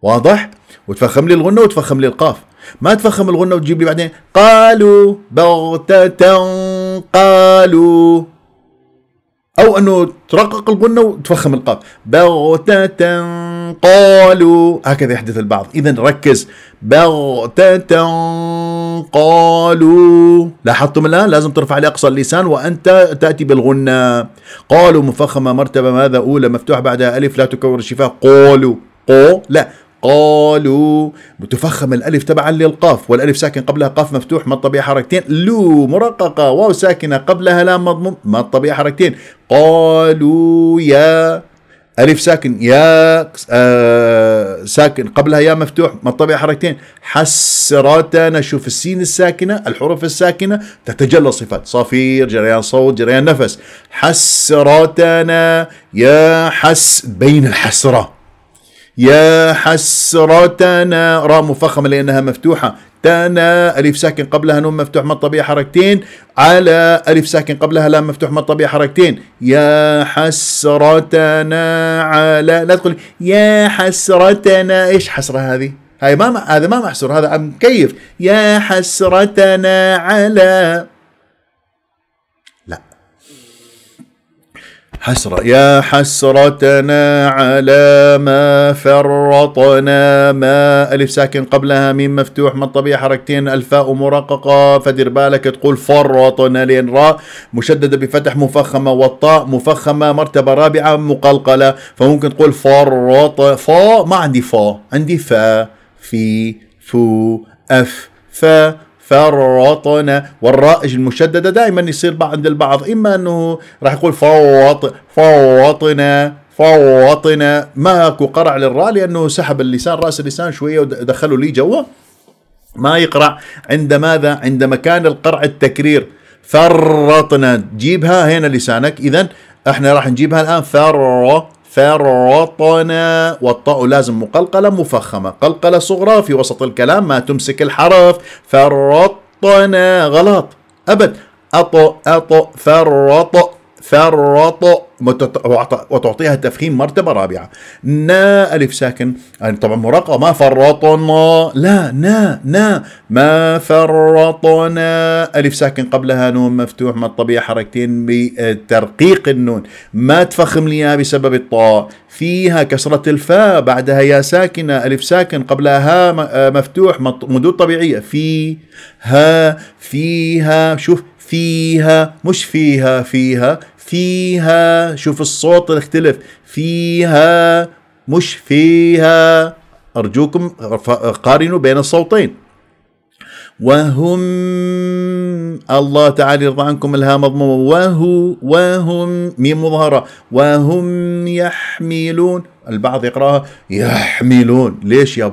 واضح؟ وتفخم لي الغنة وتفخم لي القاف ما تفخم الغنة وتجيب لي بعدين قالوا بغتة قالوا أو أنه ترقق الغنة وتفخم القاف بغتة قالوا هكذا يحدث البعض إذا ركز بغتة قالوا لاحظتم الآن لازم ترفع لأقصى اللسان وأنت تأتي بالغنة قالوا مفخمة مرتبة ماذا أولى مفتوح بعدها ألف لا تكور الشفاه قولوا قو لا قالوا متفخم الألف تبعا للقاف والألف ساكن قبلها قاف مفتوح ما الطبيعة حركتين لو مرققة واو ساكنة قبلها لام مضموم ما الطبيعة حركتين قالوا يا ألف ساكن يا آه ساكن قبلها يا مفتوح ما الطبيعة حركتين حسرات نشوف السين الساكنة الحروف الساكنة تتجلى صفات صفير جريان صوت جريان نفس حسرات يا حس بين الحسرة يا حسرتنا راء مفخمة لأنها مفتوحة تنا ألف ساكن قبلها نون مفتوح مد طبيعي حركتين على ألف ساكن قبلها لام مفتوح مد طبيعي حركتين يا حسرتنا على لا تقول يا حسرتنا إيش حسرة هذه هاي ما هذا ما محسور هذا مكيف يا حسرتنا على حسرة يا حسرتنا على ما فرطنا ما ألف ساكن قبلها ميم مفتوح من طبيعة حركتين الفاء مرققة فدير بالك تقول فرطنا لين راء مشددة بفتح مفخمة والطاء مفخمة مرتبة رابعة مقلقلة فممكن تقول فرط فا ما عندي فا عندي فا في فو أف فا فرطنا والراء المشدده دائما يصير عند البعض اما انه راح يقول فوط فوطنا فوطنا ماكو قرع للراء لانه سحب اللسان راس اللسان شويه ودخلوا لي جوا ما يقرع عند ماذا عند مكان القرع التكرير فرطنا جيبها هنا لسانك اذا احنا راح نجيبها الان فر فرطنا والطاء لازم مقلقلة مفخمة قلقلة صغرى في وسط الكلام ما تمسك الحرف فرطنا غلط أبد أط أط فرط فرط وتعطيها تفخيم مرتبة رابعة نا ألف ساكن يعني طبعا مراقبة ما فرطنا لا نا نا ما فرطنا ألف ساكن قبلها نون مفتوح ما الطبيعة حركتين بترقيق النون ما تفخم لي بسبب الطاء فيها كسرة الفاء بعدها يا ساكنة ألف ساكن قبلها ها مفتوح مدود طبيعية في ها فيها شوف فيها مش فيها فيها فيها شوف الصوت اختلف فيها مش فيها أرجوكم قارنوا بين الصوتين وهم الله تعالى يرضى عنكم الها مضمومة وهو وهم ميم مظهرة وهم يحملون البعض يقراها يحملون ليش يا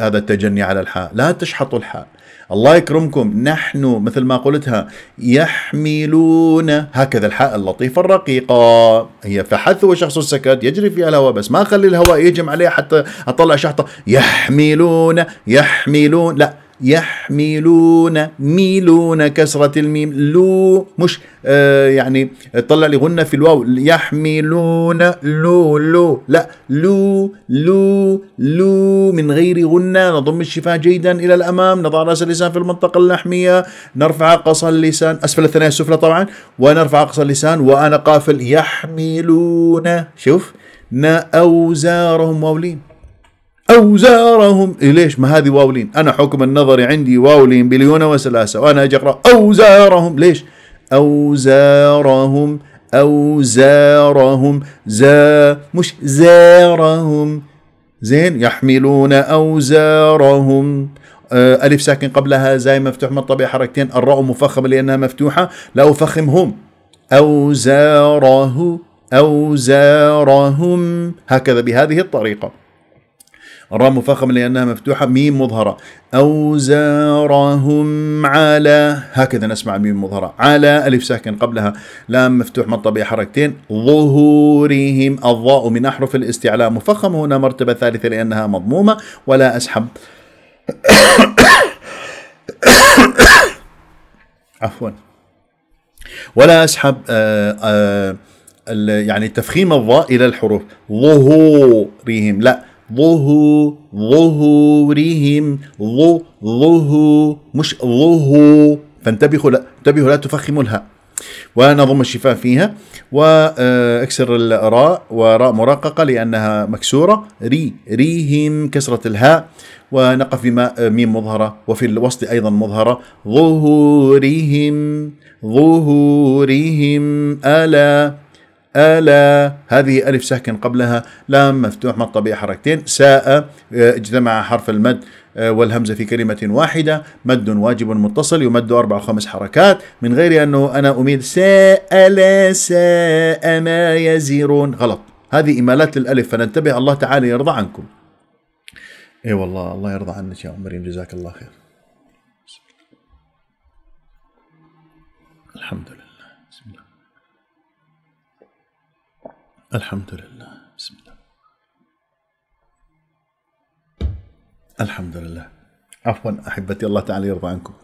هذا التجني على الحاء لا تشحطوا الحاء الله يكرمكم نحن مثل ما قلتها يحملون هكذا الحاء اللطيفة الرقيقة هي فحث وشخص السكت يجري فيها الهواء بس ما أخلي الهواء يجم عليه حتى أطلع شحطة يحملون يحملون لا يحملون ميلون كسرة الميم لو مش آه يعني طلع لي غنة في الواو يحملون لو لو لا لو لو لو من غير غنة نضم الشفاه جيدا إلى الأمام نضع رأس اللسان في المنطقة اللحمية نرفع قص اللسان أسفل الثنايا السفلى طبعا ونرفع قص اللسان وأنا قافل يحملون شوف نا أوزارهم واولين أوزارهم إيه ليش ما هذه واولين أنا حكم النظر عندي واولين بليون وثلاثة وأنا أجي أقرأ أوزارهم ليش أوزارهم أوزارهم زا مش زارهم زين يحملون أوزارهم آه، ألف ساكن قبلها زاي مفتوح من الطبيعة حركتين الراء مفخمة لأنها مفتوحة لا أفخمهم أوزاره أوزارهم هكذا بهذه الطريقة الراء مفخمة لأنها مفتوحة ميم مظهرة أوزارهم على هكذا نسمع الميم مظهرة على ألف ساكن قبلها لام مفتوح من مطبع حركتين ظهورهم الضاء من أحرف الاستعلاء مفخمة هنا مرتبة ثالثة لأنها مضمومة ولا أسحب عفوا ولا أسحب آآ آه، آآ آه، يعني تفخيم الضاء إلى الحروف ظهورهم لا ظهو ظهورهم ظو ظهو مش ظهو فانتبهوا لا انتبهوا لا تفخموا الهاء ونضم الشفاه فيها واكسر الراء وراء مراققه لانها مكسوره ري ريهم كسره الهاء ونقف بما ميم مظهره وفي الوسط ايضا مظهره ظهورهم ظهورهم الا ألا هذه ألف ساكن قبلها لام مفتوح ما طبيعي حركتين ساء آه، اجتمع حرف المد آه، والهمزة في كلمة واحدة مد واجب متصل يمد أربع أو خمس حركات من غير أنه أنا أميل ألا ساء ما يزيرون غلط هذه إمالات للألف فننتبه الله تعالى يرضى عنكم اي أيوة والله الله يرضى عنك يا ام مريم جزاك الله خير الحمد لله الحمد لله بسم الله الحمد لله عفوا احبتي الله تعالى يرضى عنكم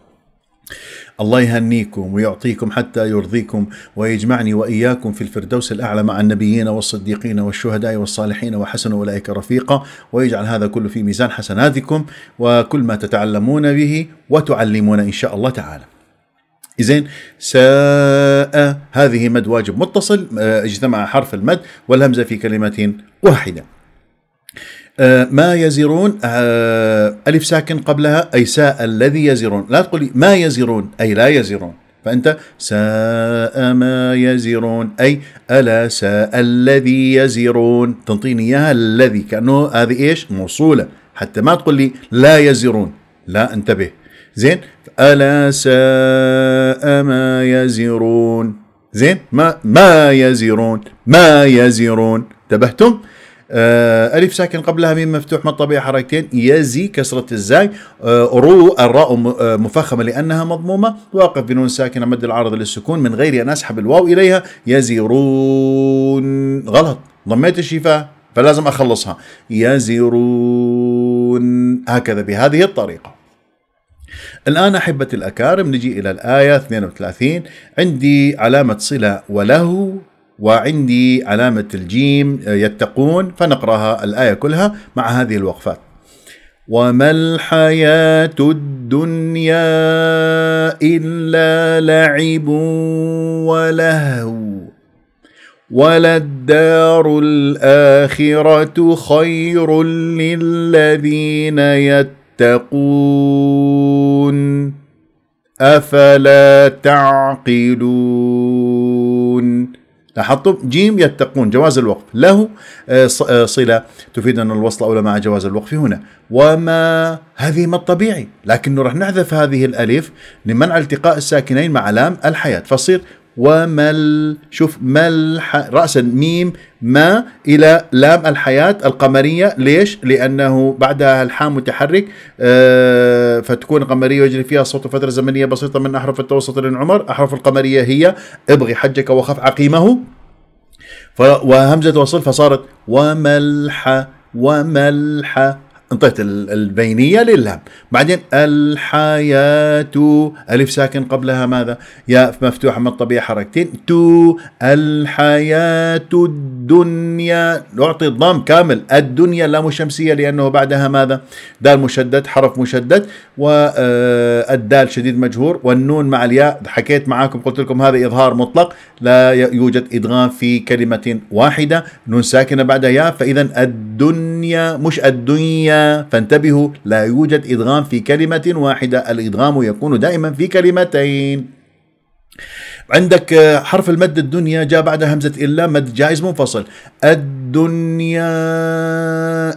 الله يهنيكم ويعطيكم حتى يرضيكم ويجمعني واياكم في الفردوس الاعلى مع النبيين والصديقين والشهداء والصالحين وحسن اولئك رفيقا ويجعل هذا كله في ميزان حسناتكم وكل ما تتعلمون به وتعلمون ان شاء الله تعالى. زين ساء هذه مد واجب متصل آه، اجتمع حرف المد والهمزة في كلمة واحدة آه، ما يزرون آه، ألف ساكن قبلها أي ساء الذي يزرون لا تقولي ما يزرون أي لا يزرون فأنت ساء ما يزرون أي ألا ساء الذي يزرون تنطيني إياها الذي كأنه هذه إيش موصولة حتى ما تقول لي لا يزرون لا انتبه زين الا ساء ما يزرون زين ما ما يزرون ما يزرون انتبهتم آه، ألف ساكن قبلها ميم مفتوح ما الطبيعة حركتين يزي كسرة الزاي آه، رو الراء آه، مفخمة لأنها مضمومة واقف بنون ساكنة مد العرض للسكون من غير أن أسحب الواو إليها يزرون غلط ضميت الشفاه فلازم أخلصها يزرون هكذا بهذه الطريقة الآن أحبتي الأكارم نجي إلى الآية 32 عندي علامة صلة وله وعندي علامة الجيم آه، يتقون فنقرأها الآية كلها مع هذه الوقفات وما الحياة الدنيا إلا لعب ولهو وللدار الآخرة خير للذين يتقون تتقون افلا تعقلون لاحظتم جيم يتقون جواز الوقف له آه، آه، صلة تفيد أن الوصل أولى مع جواز الوقف هنا وما هذه ما الطبيعي لكنه راح نحذف هذه الألف لمنع التقاء الساكنين مع لام الحياة فصير ومل شوف مل رأسا ميم ما إلى لام الحياة القمرية ليش؟ لأنه بعدها الحام متحرك آه، فتكون قمرية ويجري فيها الصوت فترة زمنية بسيطة من أحرف التوسط للعمر أحرف القمرية هي ابغي حجك وخف عقيمه وهمزة وصل فصارت وملح وملح انطيت البينيه لللام بعدين الحياه الف ساكن قبلها ماذا ياء مفتوحه من الطبيعه حركتين تو الحياه الدنيا اعطي الضم كامل الدنيا اللام الشمسيه لانه بعدها ماذا دال مشدد حرف مشدد والدال آه، شديد مجهور والنون مع الياء حكيت معاكم قلت لكم هذا اظهار مطلق لا يوجد ادغام في كلمه واحده نون ساكنه بعدها ياء فاذا الد الدنيا مش الدنيا فانتبهوا لا يوجد إدغام في كلمة واحدة الإدغام يكون دائما في كلمتين عندك آه، حرف المد الدنيا جاء بعد همزة إلا مد جائز منفصل الدنيا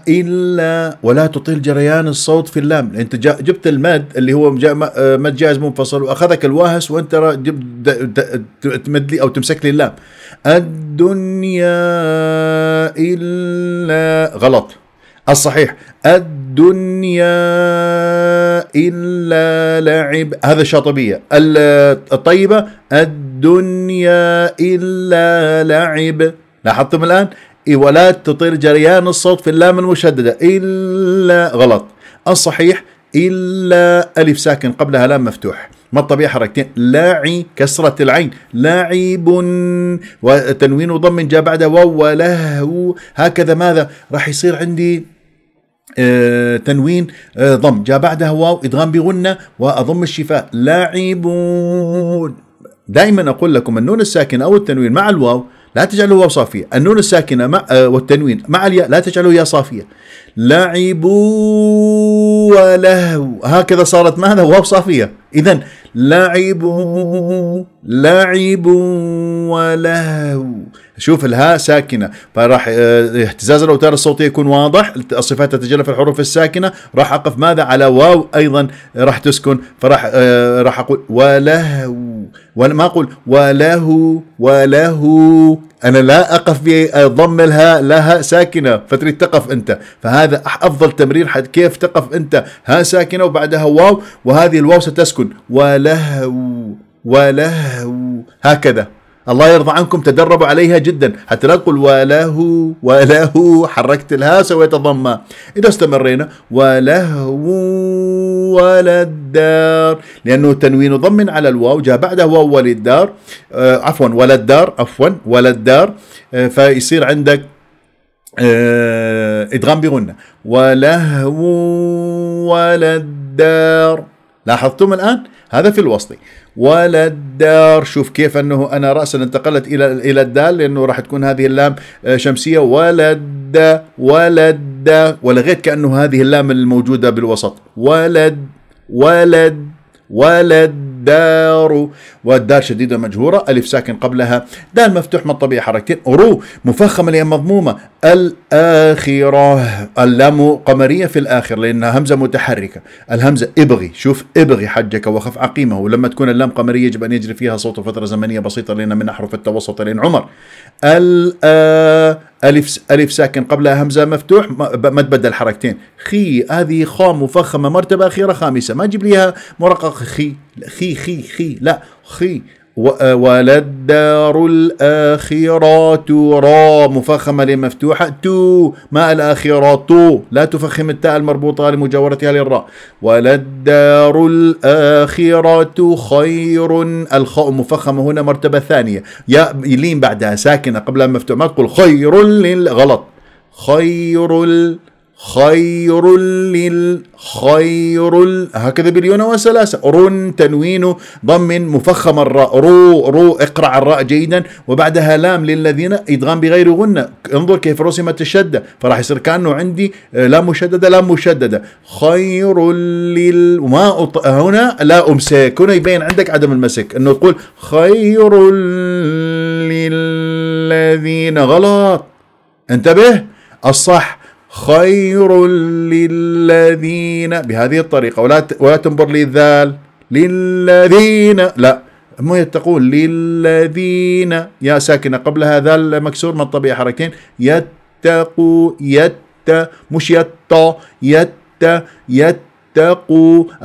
إلا ولا تطيل جريان الصوت في اللام أنت جبت المد اللي هو آه، مد جائز منفصل وأخذك الواهس وأنت جبت تمد لي أو تمسك لي اللام الدنيا إلا غلط الصحيح الدنيا إلا لعب هذا الشاطبية الطيبة الدنيا الدنيا إلا لعب لاحظتم الآن ولا تطير جريان الصوت في اللام المشددة إلا غلط الصحيح إلا ألف ساكن قبلها لام مفتوح ما الطبيعة حركتين لاعي كسرة العين لاعب وتنوين وضم جاء بعد واو ولهو هكذا ماذا راح يصير عندي آه تنوين آه ضم جاء بعدها واو ادغام بغنه واضم الشفاه لاعبون دائما أقول لكم النون الساكنة أو التنوين مع الواو لا تجعلوا واو صافية النون الساكنة مع آه، والتنوين مع الياء لا تجعلوا الياء صافية لعبوا ولهو هكذا صارت ماذا واو صافية إذا لعبوا لعبوا ولهو شوف الهاء ساكنه فراح آه، اهتزاز الاوتار الصوتيه يكون واضح الصفات تتجلى في الحروف الساكنه راح اقف ماذا على واو ايضا راح تسكن فراح آه راح اقول وله وما ما اقول وله وله انا لا اقف بضم الهاء لها ساكنه فتريد تقف انت فهذا افضل تمرير حد كيف تقف انت ها ساكنه وبعدها واو وهذه الواو ستسكن ولهو ولهو هكذا الله يرضى عنكم تدربوا عليها جدا حتى لا تقول وله وله حركت الها سويت ضمة إذا استمرينا وله ولا الدار لأنه تنوين ضم على الواو جاء بعده واو الدار آه عفوا ولا الدار عفوا ولا الدار آه فيصير عندك آه ادغام بغنة ولهو ولا الدار لاحظتم الآن هذا في الوسطي ولا الدار شوف كيف أنه أنا رأسا انتقلت إلى إلى الدال لأنه راح تكون هذه اللام آه، شمسية ولد ولد ولغيت كأنه هذه اللام الموجودة بالوسط ولد ولد ولد الدار والدار شديدة مجهورة ألف ساكن قبلها دال مفتوح من الطبيعة حركتين رو مفخمة لأن مضمومة الآخرة اللام قمرية في الآخر لأنها همزة متحركة الهمزة ابغي شوف ابغي حجك وخف عقيمه ولما تكون اللام قمرية يجب أن يجري فيها صوت فترة زمنية بسيطة لأنها من أحرف التوسط لأن عمر الآ ألف ألف ساكن قبلها همزة مفتوح ما تبدل حركتين خي هذه خاء مفخمة مرتبة أخيرة خامسة ما تجيب ليها مرقق خي خي خي خي لا خي آه، وللدار الآخرة را مفخمة لمفتوحة تو ما الآخرة تو لا تفخم التاء المربوطة لمجاورتها للراء وللدار الآخرة خير الخاء مفخمة هنا مرتبة ثانية يا لين بعدها ساكنة قبلها مفتوح ما تقول خير لل غلط خير خير لل خير ال... هكذا باليونة وثلاثة رون تنوين ضم مفخم الراء رو رو اقرع الراء جيدا وبعدها لام للذين ادغام بغير غنة انظر كيف رسمت الشدة فراح يصير كأنه عندي آه، لام مشددة لام مشددة خير لل وما أط... هنا لا أمسك هنا يبين عندك عدم المسك انه تقول خير للذين غلط انتبه الصح خير للذين بهذه الطريقة ولا ولا تنظر للذال للذين لا مو يتقون للذين يا ساكنة قبلها ذال مكسور من طبيعة حركتين يتقوا يت مش يت يت يت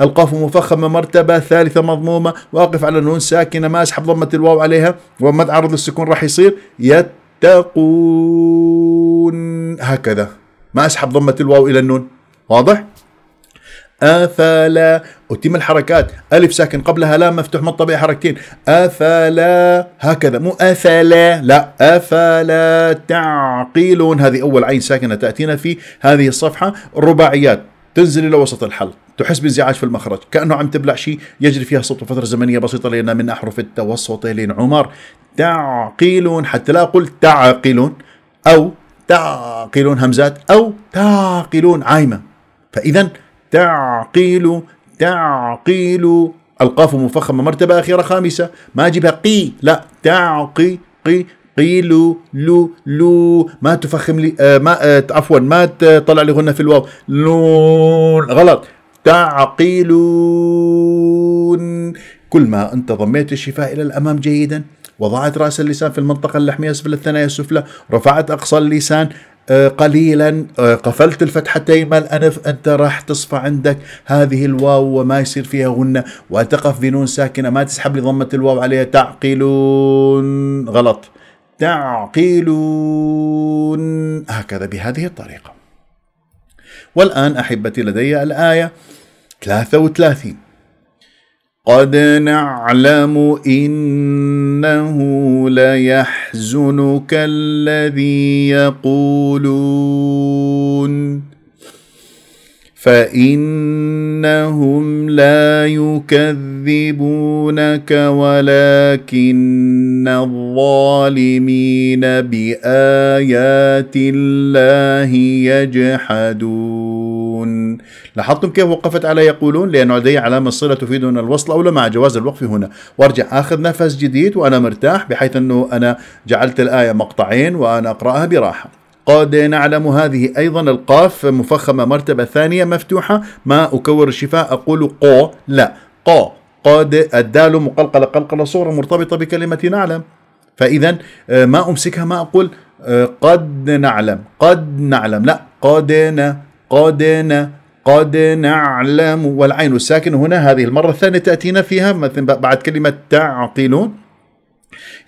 القاف مفخمة مرتبة ثالثة مضمومة وأقف على النون ساكنة ما أسحب ضمة الواو عليها وما تعرض للسكون راح يصير يتقون هكذا ما اسحب ضمه الواو الى النون واضح افلا اتم الحركات الف ساكن قبلها لام مفتوح الطبيعي حركتين افلا هكذا مو افلا لا افلا تعقيلون هذه اول عين ساكنه تاتينا في هذه الصفحه رباعيات تنزل الى وسط الحل تحس بانزعاج في المخرج كانه عم تبلع شيء يجري فيها صوت فتره زمنيه بسيطه لان من احرف التوسط لين عمر تعقيلون حتى لا اقول تعقلون او تعقلون همزات أو تعقلون عايمة فإذا تعقيل تعقيل القاف مفخمة مرتبة أخيرة خامسة ما أجيبها قي لا تعقي قي قيلو لو لو ما تفخم لي آه ما آه عفوا ما تطلع لي غنة في الواو لون غلط تعقيلون كل ما انت ضميت الشفاه الى الامام جيدا وضعت رأس اللسان في المنطقة اللحمية أسفل الثنايا السفلى رفعت أقصى اللسان آه، قليلا آه، قفلت الفتحتين مال الانف انت راح تصفى عندك هذه الواو وما يصير فيها غنه وتقف بنون ساكنه ما تسحب لي ضمه الواو عليها تعقلون غلط تعقلون هكذا بهذه الطريقه والان احبتي لدي الايه 33 قد نعلم انه ليحزنك الذي يقولون فانهم لا يكذبونك ولكن الظالمين بايات الله يجحدون يقولون لاحظتم كيف وقفت على يقولون لأن لدي علامة صلة تفيدنا الوصل أولى مع جواز الوقف هنا وارجع آخذ نفس جديد وأنا مرتاح بحيث أنه أنا جعلت الآية مقطعين وأنا أقرأها براحة قد نعلم هذه أيضا القاف مفخمة مرتبة ثانية مفتوحة ما أكور الشفاء أقول قو لا قو قد الدال مقلقلة قلقلة صورة مرتبطة بكلمة نعلم فإذا آه، ما أمسكها ما أقول آه، قد نعلم قد نعلم لا قد قد قد نعلم والعين الساكن هنا هذه المرة الثانية تأتينا فيها مثلا بعد كلمة تعقلون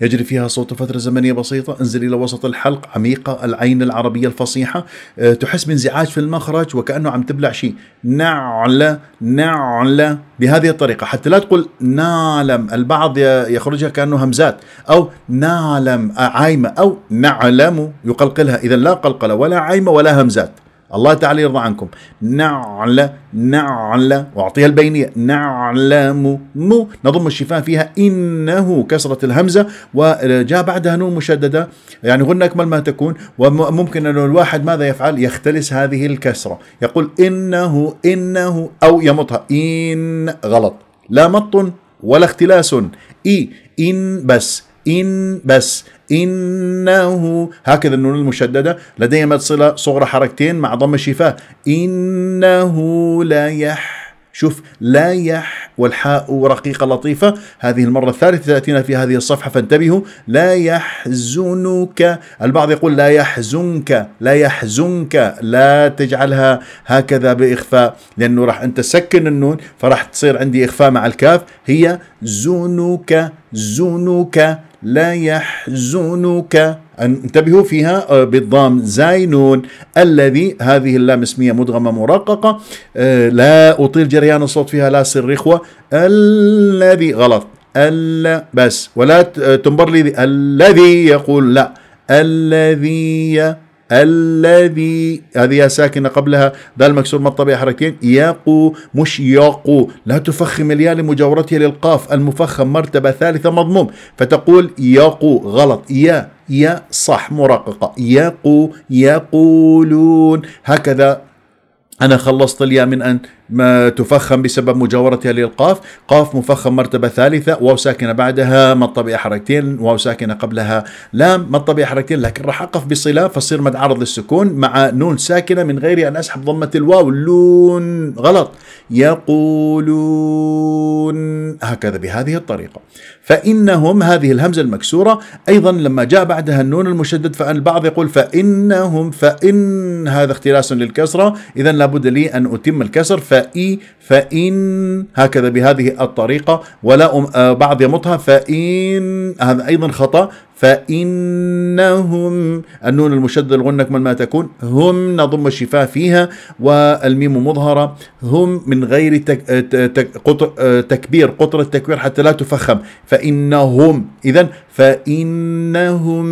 يجري فيها صوت فترة زمنية بسيطة انزل إلى وسط الحلق عميقة العين العربية الفصيحة آه، تحس بانزعاج في المخرج وكأنه عم تبلع شيء نعلى نعلى بهذه الطريقة حتى لا تقول نالم البعض يخرجها كأنه همزات أو نالم عايمة أو نعلم يقلقلها إذا لا قلقلة ولا عايمة ولا همزات الله تعالى يرضى عنكم نعل نعل وأعطيها البينية نعلم مو نضم الشفاه فيها إنه كسرة الهمزة وجاء بعدها نون مشددة يعني غنى أكمل ما تكون وممكن أن الواحد ماذا يفعل يختلس هذه الكسرة يقول إنه إنه أو يمطها إن غلط لا مط ولا اختلاس إي إن بس إن بس إنه هكذا النون المشددة لدي مد صلة صغرى حركتين مع ضم الشفاه إنه لا يح شوف لا يح والحاء رقيقة لطيفة هذه المرة الثالثة تأتينا في هذه الصفحة فانتبهوا لا يحزنك البعض يقول لا يحزنك لا يحزنك لا تجعلها هكذا بإخفاء لأنه راح أنت سكن النون فراح تصير عندي إخفاء مع الكاف هي زنك زنك لا يحزنك انتبهوا فيها آه، بالضام زينون الذي هذه اللام اسمية مدغمة مرققة آه، لا أطيل جريان الصوت فيها لا سر إخوة الذي غلط ألا بس ولا آه، تنبر لي الذي يقول لا الذي الذي هذه ساكنه قبلها دال مكسور ما الطبيعه حركتين ياقو مش ياقو لا تفخم الياء لمجاورتها للقاف المفخم مرتبه ثالثه مضموم فتقول ياقو غلط يا يا صح مرققه ياقو يقولون هكذا انا خلصت الياء من ان ما تفخم بسبب مجاورتها للقاف قاف مفخم مرتبة ثالثة واو ساكنة بعدها ما الطبيعي حركتين واو ساكنة قبلها لام ما الطبيعي حركتين لكن راح أقف بصلة فصير مد عرض للسكون مع نون ساكنة من غير أن أسحب ضمة الواو لون غلط يقولون هكذا بهذه الطريقة فإنهم هذه الهمزة المكسورة أيضا لما جاء بعدها النون المشدد فأن البعض يقول فإنهم فإن هذا اختلاس للكسرة إذا لابد لي أن أتم الكسر فإي فإن هكذا بهذه الطريقة ولا آه، بعض يمطها فإن هذا أيضا خطأ فإنهم النون المشدد الغنة من ما تكون هم نضم الشفاه فيها والميم مظهرة هم من غير تك آه، تك قطر آه، تكبير قطر التكبير حتى لا تفخم فإنهم إذا فإنهم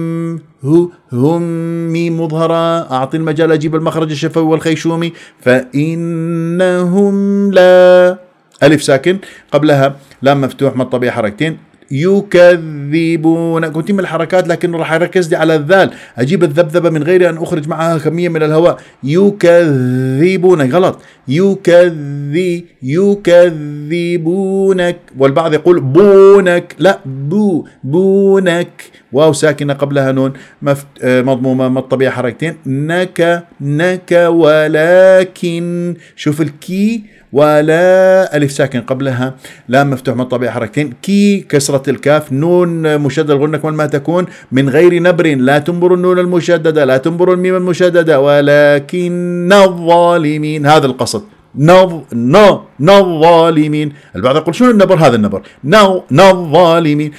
هو هم مظهرا أعطي المجال أجيب المخرج الشفوي والخيشومي فإنهم لا ألف ساكن قبلها لام مفتوح ما الطبيعة حركتين يكذبون كنت من الحركات لكنه راح يركز لي على الذال اجيب الذبذبه من غير ان اخرج معها كميه من الهواء يكذبون غلط يكذي يكذبونك والبعض يقول بونك لا بو بونك واو ساكنة قبلها نون مفت... آه، مضمومة ما حركتين نك نك ولكن شوف الكي ولا ألف ساكن قبلها لام مفتوح من الطبيعة حركتين كي كسرة الكاف نون مشددة الغنة كمان ما تكون من غير نبر لا تنبر النون المشددة لا تنبر الميم المشددة ولكن الظالمين هذا القصد نظ نو نظالمين البعض يقول شنو النبر هذا النبر نو نظالمين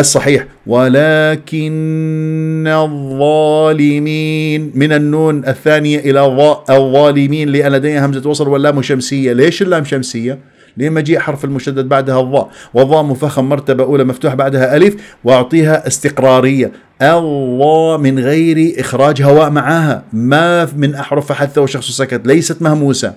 الصحيح ولكن الظالمين من النون الثانية إلى الظالمين لأن لديها همزة وصل واللام شمسية ليش اللام شمسية؟ لما جاء حرف المشدد بعدها الظاء والظاء مفخم مرتبة أولى مفتوح بعدها ألف وأعطيها استقرارية الله من غير إخراج هواء معها ما من أحرف حثة وشخص سكت ليست مهموسة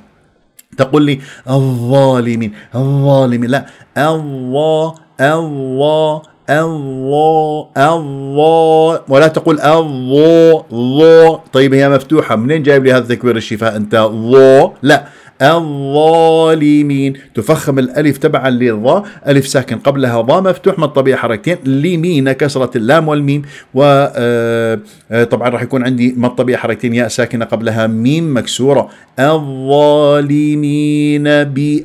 تقول لي الظالمين الظالمين لا الله الله الله الله ولا تقول الله الله طيب هي مفتوحة منين جايب لي هذا تكبير الشفاء أنت الله لا الظالمين تفخم الألف تبعا للظا ألف ساكن قبلها ظا مفتوح من الطبيعة حركتين لمين كسرة اللام والميم وطبعا آه، آه، راح يكون عندي من الطبيعة حركتين ياء ساكنة قبلها ميم مكسورة الظالمين ب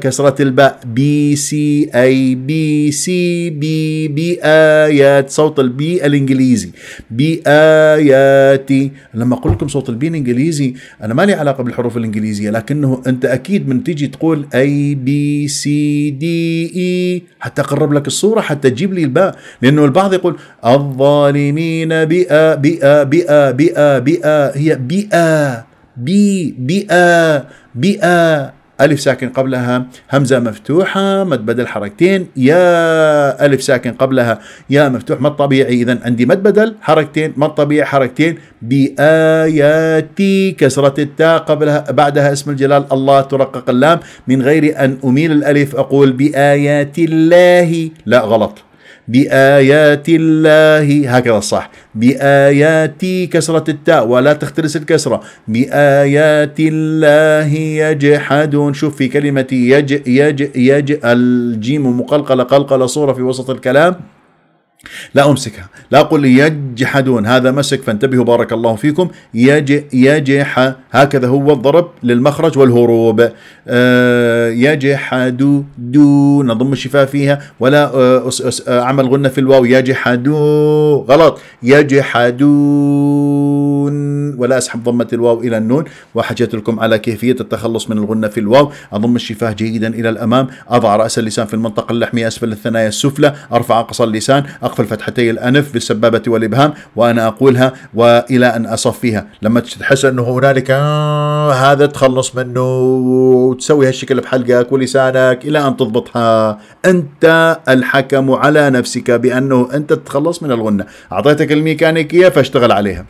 كسرة الباء بي سي أي بي سي بي بآيات صوت البي الإنجليزي بآياتي لما أقول لكم صوت البي الإنجليزي أنا ما لي علاقة بالحروف الإنجليزية لكنه انت اكيد من تيجي تقول اي بي سي دي اي حتى اقرب لك الصوره حتى تجيب لي الباء لانه البعض يقول الظالمين بيئه بيئه بيئه بيئه بيئه هي بيئه بي بيئه بيئه ألف ساكن قبلها همزة مفتوحة مد بدل حركتين يا ألف ساكن قبلها يا مفتوح مد طبيعي إذا عندي مد بدل حركتين مد طبيعي حركتين بآياتي كسرة التاء قبلها بعدها اسم الجلال الله ترقق اللام من غير أن أميل الألف أقول بآيات الله لا غلط بآيات الله هكذا صح بآياتي كسرة التاء ولا تختلس الكسرة بآيات الله يجحدون شوف في كلمة يج يج يج الجيم مقلقلة قلقلة صورة في وسط الكلام لا أمسكها لا أقول يجحدون هذا مسك فانتبهوا بارك الله فيكم يجح هكذا هو الضرب للمخرج والهروب آه، يجحد دو نضم الشفاء فيها ولا اعمل آه، آه، غنة في الواو يجحدو غلط يجحدو النون ولا أسحب ضمة الواو إلى النون وحكيت لكم على كيفية التخلص من الغنة في الواو أضم الشفاه جيدا إلى الأمام أضع رأس اللسان في المنطقة اللحمية أسفل الثنايا السفلى أرفع أقصى اللسان أقفل فتحتي الأنف بالسبابة والإبهام وأنا أقولها وإلى أن أصفيها لما تحس أنه هنالك آه هذا تخلص منه وتسوي هالشكل بحلقك ولسانك إلى أن تضبطها أنت الحكم على نفسك بأنه أنت تتخلص من الغنة أعطيتك الميكانيكية فاشتغل عليها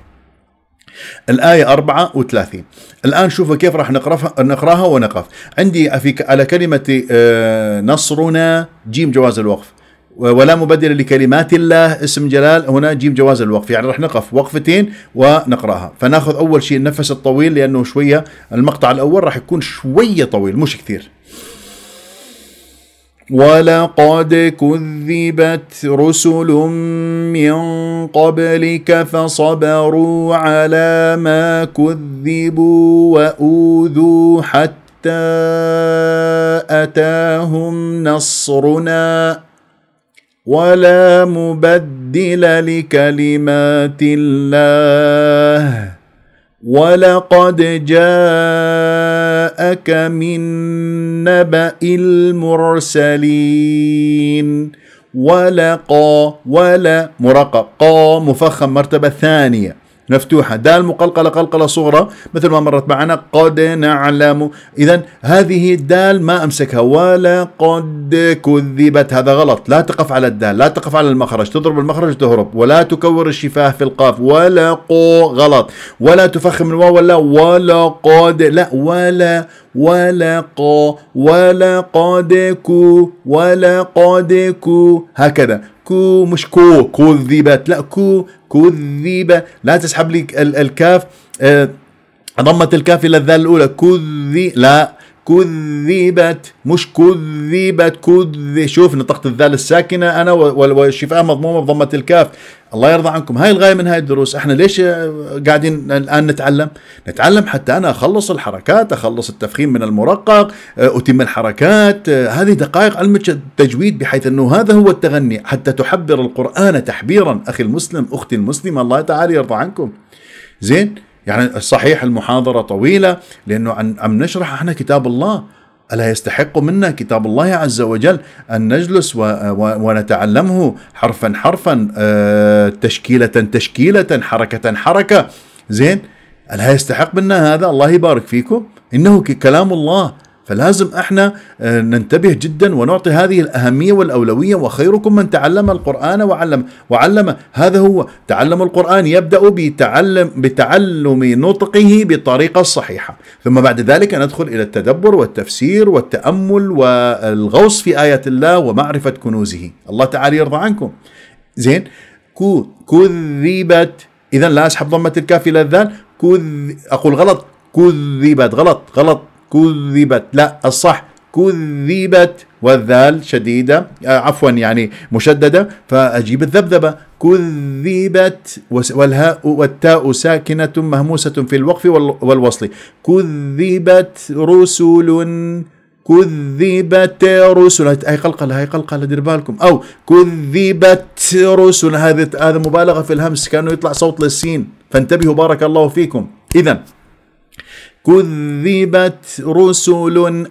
الآية 34 الآن شوفوا كيف راح نقراها ونقف عندي في على كلمة آه، نصرنا جيم جواز الوقف ولا مبدل لكلمات الله اسم جلال هنا جيم جواز الوقف يعني راح نقف وقفتين ونقراها فناخذ أول شيء النفس الطويل لأنه شوية المقطع الأول راح يكون شوية طويل مش كثير ولقد كذبت رسل من قبلك فصبروا على ما كذبوا واوذوا حتى اتاهم نصرنا ولا مبدل لكلمات الله ولقد جاء جاءك من نبأ المرسلين ولقى ولا مرقق قا مفخم مرتبة ثانية مفتوحة دال مقلقلة قلقلة صغرى مثل ما مرت معنا قد نعلم إذا هذه الدال ما أمسكها ولا قد كذبت هذا غلط لا تقف على الدال لا تقف على المخرج تضرب المخرج تهرب ولا تكور الشفاه في القاف ولا قو غلط ولا تفخم الواو ولا ولا قد لا ولا ولا قا ولا قد كو ولا قد كو هكذا كو مش كو كذبت لا كو كذب لا تسحب لي الكاف آه، ضمت الكاف الى الذال الاولى كذب لا كذبت مش كذبت كذ شوف نطقت الذال الساكنة أنا والشفاه مضمومة بضمة الكاف الله يرضى عنكم هاي الغايه من هاي الدروس احنا ليش قاعدين الان نتعلم نتعلم حتى انا اخلص الحركات اخلص التفخيم من المرقق آه، اتم الحركات آه، هذه دقائق علم التجويد بحيث انه هذا هو التغني حتى تحبر القران تحبيرا اخي المسلم اختي المسلمه الله تعالى يرضى عنكم زين يعني صحيح المحاضره طويله لانه عم نشرح احنا كتاب الله ألا يستحق منا كتاب الله عز وجل أن نجلس ونتعلمه حرفا حرفا آه، تشكيلة تشكيلة حركة حركة زين ألا يستحق منا هذا الله يبارك فيكم إنه كلام الله فلازم احنا آه، ننتبه جدا ونعطي هذه الاهميه والاولويه وخيركم من تعلم القران وعلم وعلم هذا هو تعلم القران يبدا بتعلم بتعلم نطقه بالطريقه الصحيحه ثم بعد ذلك ندخل الى التدبر والتفسير والتامل والغوص في ايات الله ومعرفه كنوزه الله تعالى يرضى عنكم زين كذبت اذا لا اسحب ضمه الكاف الى الذال كذ اقول غلط كذبت غلط غلط كذبت لا الصح كذبت والذال شديدة آه، عفوا يعني مشددة فأجيب الذبذبة كذبت والهاء والتاء ساكنة مهموسة في الوقف والوصل كذبت رسل كذبت رسل هاي قلقلة هاي قلقلة دير بالكم أو كذبت رسل هذا مبالغة في الهمس كأنه يطلع صوت للسين فانتبهوا بارك الله فيكم إذا كذبت رسل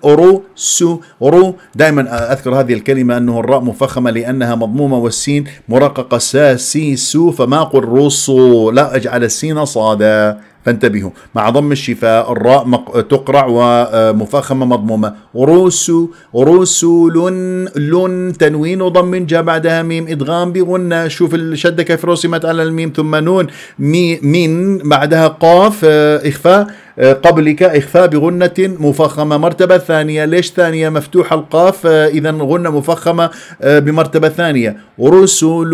رسو رو دائما أذكر هذه الكلمة أنه الراء مفخمة لأنها مضمومة والسين مرققة سا سي سو فما أقول رسو لا أجعل السين صادا فانتبهوا مع ضم الشفاء الراء مق... تقرع ومفخمة مضمومة رسو رسل لن تنوين ضم جاء بعدها ميم إدغام بغنة شوف الشدة كيف رسمت على الميم ثم نون مي من بعدها قاف إخفاء آه، قبلك إخفاء بغنة مفخمة مرتبة ثانية ليش ثانية مفتوح القاف آه، إذا غنة مفخمة آه، بمرتبة ثانية رسل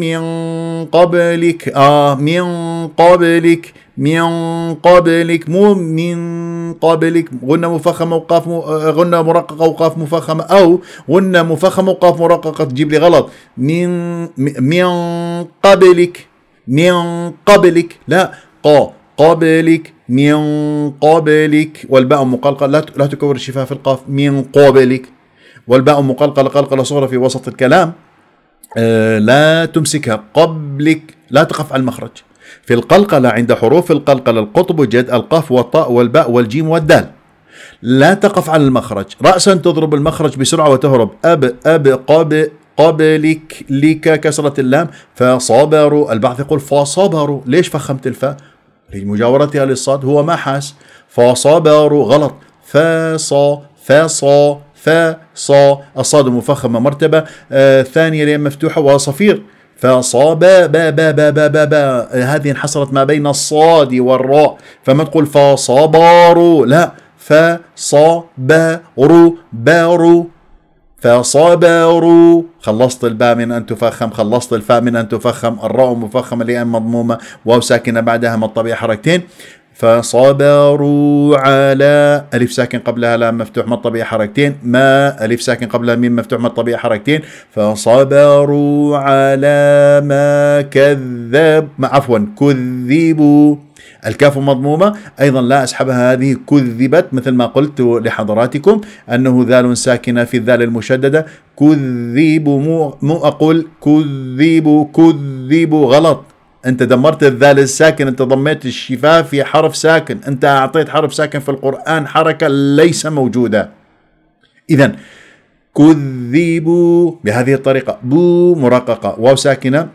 من قبلك آه من قبلك من قبلك مو من قبلك غنة مفخمة وقاف غنة مرققة وقاف مفخمة أو غنة مفخمة وقاف مرققة تجيب لي غلط من من قبلك من قبلك لا قا قبلك من قبلك والباء مقلقلة لا تكور الشفاه في القاف من قبلك والباء مقلقلة قلقلة صغرى في وسط الكلام آه، لا تمسكها قبلك لا تقف على المخرج في القلقلة عند حروف القلقلة القطب جد القاف والطاء والباء والجيم والدال لا تقف على المخرج رأسا تضرب المخرج بسرعة وتهرب أب أب قب قبلك لك كسرة اللام فصبروا البعض يقول فصبروا ليش فخمت الفاء لمجاورتها للصاد هو ما حاس فصبر غلط فصا فصا فصا الصاد مفخمة مرتبة آه ثانية ريم مفتوحة وصفير فصاب با با با با با با هذه انحصرت ما بين الصاد والراء فما تقول فصبروا لا فصبروا بارو فصبروا خلصت الباء من أن تفخم خلصت الفاء من أن تفخم الراء مفخمة لأن مضمومة واو ساكنة بعدها من الطبيعة حركتين فصبروا على ألف ساكن قبلها لام مفتوح ما الطبيعة حركتين ما ألف ساكن قبلها ميم مفتوح ما الطبيعة حركتين فصبروا على ما كذب ما عفوا كذبوا الكاف مضمومة أيضا لا أسحبها هذه كذبت مثل ما قلت لحضراتكم أنه ذال ساكنة في الذال المشددة كذب مو, مو أقول كذب كذب غلط انت دمرت الذال الساكن انت ضميت الشفاه في حرف ساكن انت اعطيت حرف ساكن في القرآن حركة ليس موجودة اذا كذبوا بهذه الطريقة بو مرققة واو ساكنة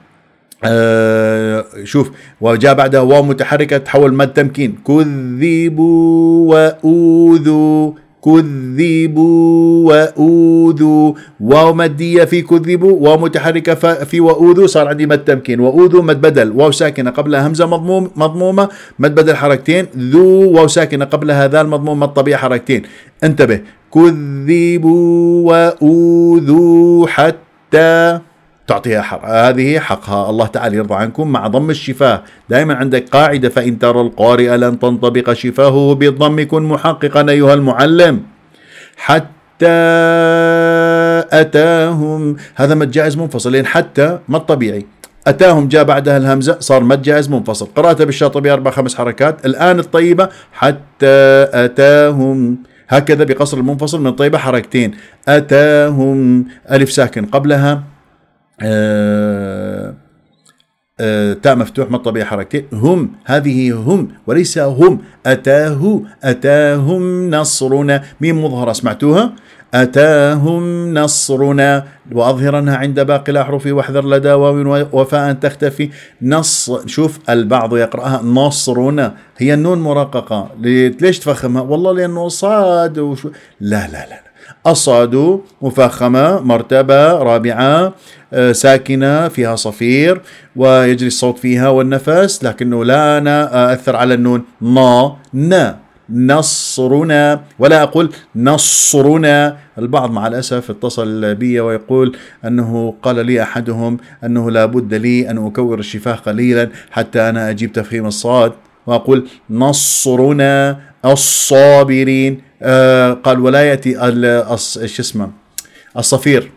آه، شوف وجاء بعدها واو متحركة تحول مد تمكين كذبوا وأوذوا كذبوا وأوذوا واو مادية في كذبوا واو متحركة في وأوذوا صار عندي مد تمكين وأوذوا مد بدل واو ساكنة قبلها همزة مضموم مضمومة مد بدل حركتين ذو واو ساكنة قبلها ذا المضموم مد طبيعي حركتين انتبه كذبوا وأوذوا حتى تعطيها حق هذه حقها الله تعالى يرضى عنكم مع ضم الشفاه دائما عندك قاعدة فإن ترى القارئ لن تنطبق شفاهه بالضم كن محققا أيها المعلم حتى أتاهم هذا مد جائز منفصل لأن حتى ما الطبيعي أتاهم جاء بعدها الهمزة صار مد جائز منفصل قرأتها بالشاطبي أربع خمس حركات الآن الطيبة حتى أتاهم هكذا بقصر المنفصل من طيبة حركتين أتاهم ألف ساكن قبلها آه، آه، تاء مفتوح ما الطبيعي حركتين هم هذه هم وليس هم أتاه أتاهم نصرنا ميم مظهرة سمعتوها أتاهم نصرنا وأظهرنها عند باقي الأحرف واحذر لدى واو وفاء تختفي نص شوف البعض يقرأها نصرنا هي النون مرققة ليش تفخمها والله لأنه صاد وشو لا لا لا, لا. الصاد مفخمة مرتبة رابعة آه، ساكنة فيها صفير ويجري الصوت فيها والنفس لكنه لا أنا آه، أثر على النون نا نا نصرنا ولا أقول نصرنا البعض مع الأسف اتصل بي ويقول أنه قال لي أحدهم أنه لا بد لي أن أكور الشفاه قليلا حتى أنا أجيب تفخيم الصاد وأقول نصرنا الصابرين آه قال ولا يأتي شو اسمه الصفير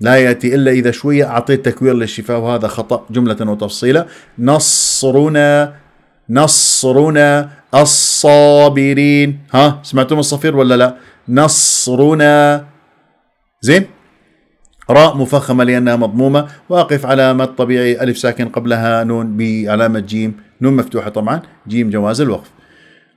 لا يأتي إلا إذا شوية أعطيت تكوير للشفاء وهذا خطأ جملة وتفصيلا نصرنا نصرنا الصابرين ها سمعتم الصفير ولا لا نصرنا زين راء مفخمة لأنها مضمومة واقف على ما طبيعي ألف ساكن قبلها نون بعلامة جيم نون مفتوحة طبعا جيم جواز الوقف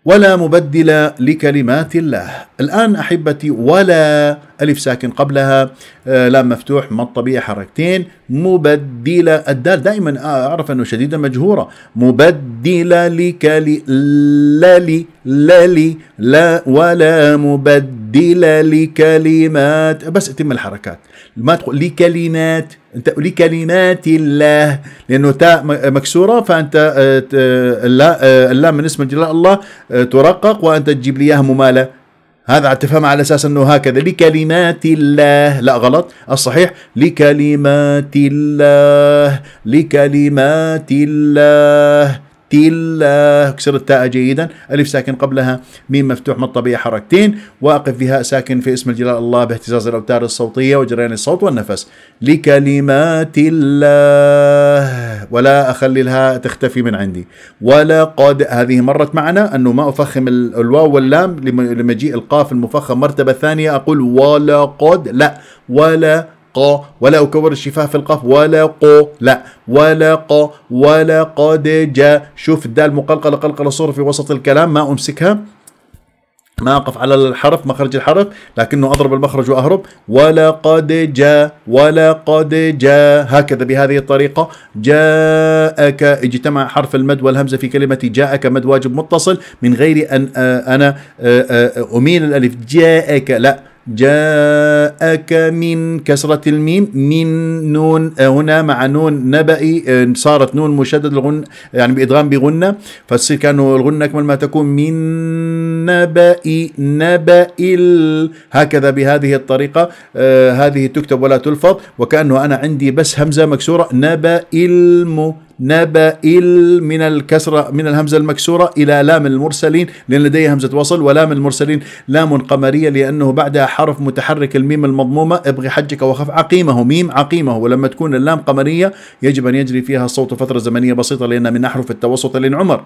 ولا مبدل لكلمات الله الان احبتي ولا ألف ساكن قبلها آه، لام مفتوح ما الطبيعي حركتين مبدلة الدال دائما أعرف أنه شديدة مجهورة مبدلة لكلي للي للي لا ولا مبدلة لكلمات بس اتم الحركات ما تقول لكلمات انت لكلمات الله لانه تاء مكسوره فانت آه، آه، اللام من اسم الله ترقق وانت تجيب لي اياها مماله هذا تفهم على اساس انه هكذا لكلمات الله لا غلط الصحيح لكلمات الله لكلمات الله تيلا كسر التاء جيدا ألف ساكن قبلها ميم مفتوح الطبيعه حركتين واقف فيها ساكن في اسم الجلال الله باهتزاز الأوتار الصوتية وجريان الصوت والنفس لكلمات الله ولا أخلي الهاء تختفي من عندي ولقد هذه مرت معنا أنه ما أفخم الواو واللام لمجيء القاف المفخم مرتبة ثانية أقول ولقد لا ولا ق ولا أكور الشفاه في القاف ولا قو لا ولا قو ولا قد جاء شوف الدال مقلقلة قلقلة صورة في وسط الكلام ما أمسكها ما أقف على الحرف مخرج الحرف لكنه أضرب المخرج وأهرب ولقد جاء ولقد جاء هكذا بهذه الطريقة جاءك اجتمع حرف المد والهمزة في كلمة جاءك مد واجب متصل من غير أن آه، أنا آه، آه، أميل الألف جاءك لا جاءك من كسرة الميم من نون هنا مع نون نبئي صارت نون مشدد الغن يعني بإدغام بغنة فتصير كانوا الغنة أكمل ما تكون من النبأ نبأ ال هكذا بهذه الطريقة آه هذه تكتب ولا تلفظ وكأنه أنا عندي بس همزة مكسورة نبأ الم نبأ من الكسرة من الهمزة المكسورة إلى لام المرسلين لأن لدي همزة وصل ولام المرسلين لام قمرية لأنه بعدها حرف متحرك الميم المضمومة ابغي حجك وخف عقيمه ميم عقيمه ولما تكون اللام قمرية يجب أن يجري فيها الصوت فترة زمنية بسيطة لأن من أحرف التوسط لين عمر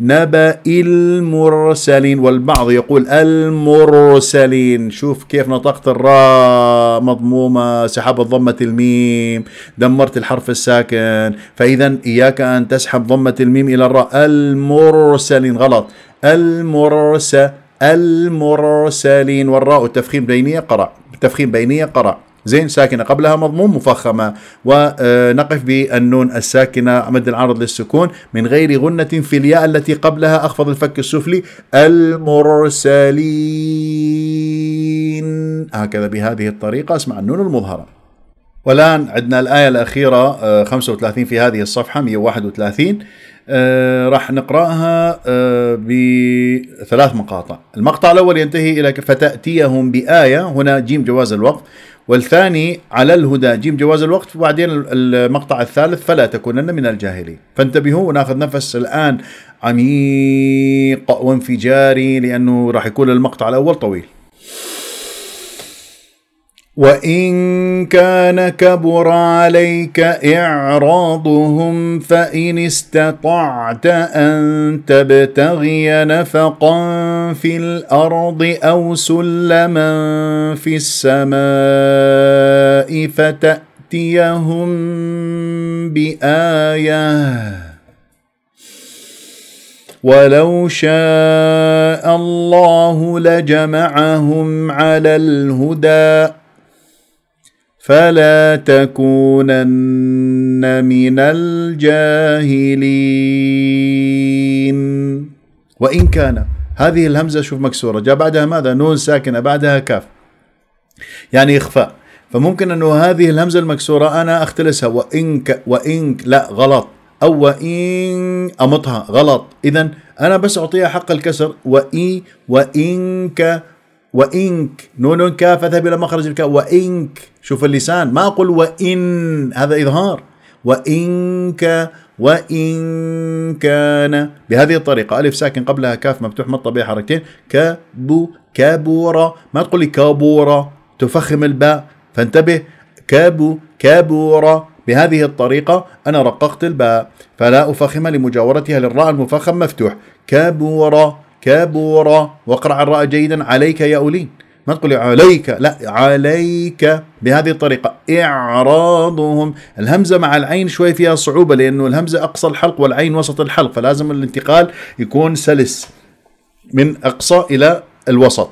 نبأ المرسلين والبعض يقول المرسلين شوف كيف نطقت الراء مضمومة سحب الضمة الميم دمرت الحرف الساكن فإذا إياك أن تسحب ضمة الميم إلى الراء المرسلين غلط المرس المرسلين والراء تفخيم بينية قرأ تفخيم بينية قرأ زين ساكنة قبلها مضموم مفخمة ونقف بالنون الساكنة مد العرض للسكون من غير غنة في الياء التي قبلها أخفض الفك السفلي المرسلين هكذا بهذه الطريقة اسمع النون المظهرة والآن عندنا الآية الأخيرة 35 آه، في هذه الصفحة 131 آه، راح نقرأها آه، بثلاث مقاطع المقطع الأول ينتهي إلى فتأتيهم بآية هنا جيم جواز الوقت والثاني على الهدى جيم جواز الوقت وبعدين المقطع الثالث فلا تكونن من الجاهلين فانتبهوا وناخذ نفس الآن عميق وانفجاري لأنه راح يكون المقطع الأول طويل وان كان كبر عليك اعراضهم فان استطعت ان تبتغي نفقا في الارض او سلما في السماء فتاتيهم بايه ولو شاء الله لجمعهم على الهدى فلا تكونن من الجاهلين وإن كان هذه الهمزة شوف مكسورة جاء بعدها ماذا نون ساكنة بعدها كاف يعني إخفاء فممكن أنه هذه الهمزة المكسورة أنا أختلسها وإنك وإنك لا غلط أو وإن أمطها غلط إذا أنا بس أعطيها حق الكسر وإي وإنك وإنك نون كاف اذهب إلى مخرج الكاف وإنك شوف اللسان ما أقول وإن هذا إظهار وإنك وإن كان بهذه الطريقة ألف ساكن قبلها كاف مفتوح مطة بها حركتين كبو كابورة ما تقول لي كابورة تفخم الباء فانتبه كابو كابورة بهذه الطريقة أنا رققت الباء فلا أفخم لمجاورتها للراء المفخم مفتوح كابورة كبر واقرأ الراء جيدا عليك يا أولين ما تقول عليك لا عليك بهذه الطريقة إعراضهم الهمزة مع العين شوي فيها صعوبة لأنه الهمزة أقصى الحلق والعين وسط الحلق فلازم الانتقال يكون سلس من أقصى إلى الوسط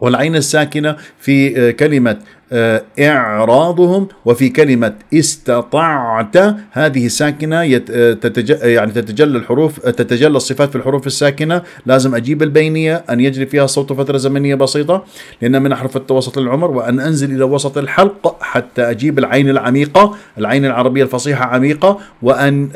والعين الساكنة في آه، كلمة آه، إعراضهم وفي كلمة استطعت هذه ساكنة آه، تتجلى آه، يعني تتجلى الحروف تتجلى الصفات في الحروف الساكنة لازم أجيب البينية أن يجري فيها الصوت فترة زمنية بسيطة لأن من أحرف التوسط للعمر وأن أنزل إلى وسط الحلق حتى أجيب العين العميقة العين العربية الفصيحة عميقة وأن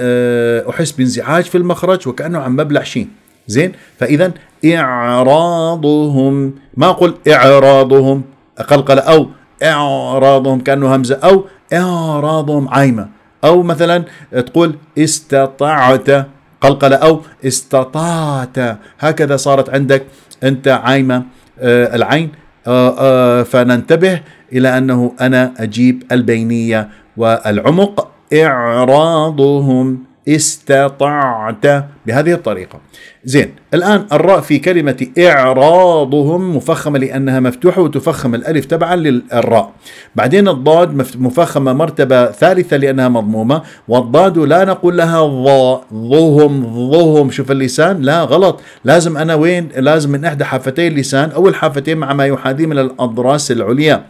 أحس بانزعاج في المخرج وكأنه عم ببلع شيء زين فإذا إعراضهم ما أقول إعراضهم قلقلة أو اعراضهم كأنه همزة أو اعراضهم عايمة أو مثلا تقول استطعت قلقلة أو استطعت هكذا صارت عندك أنت عايمة آه، العين آه، آه، فننتبه إلى أنه أنا أجيب البينية والعمق إعراضهم استطعت بهذه الطريقة زين الآن الراء في كلمة إعراضهم مفخمة لأنها مفتوحة وتفخم الألف تبعا للراء بعدين الضاد مفخمة مرتبة ثالثة لأنها مضمومة والضاد لا نقول لها ضاء ظهم ظهم شوف اللسان لا غلط لازم أنا وين لازم من إحدى حافتي اللسان أو الحافتين مع ما يحاذي من الأضراس العليا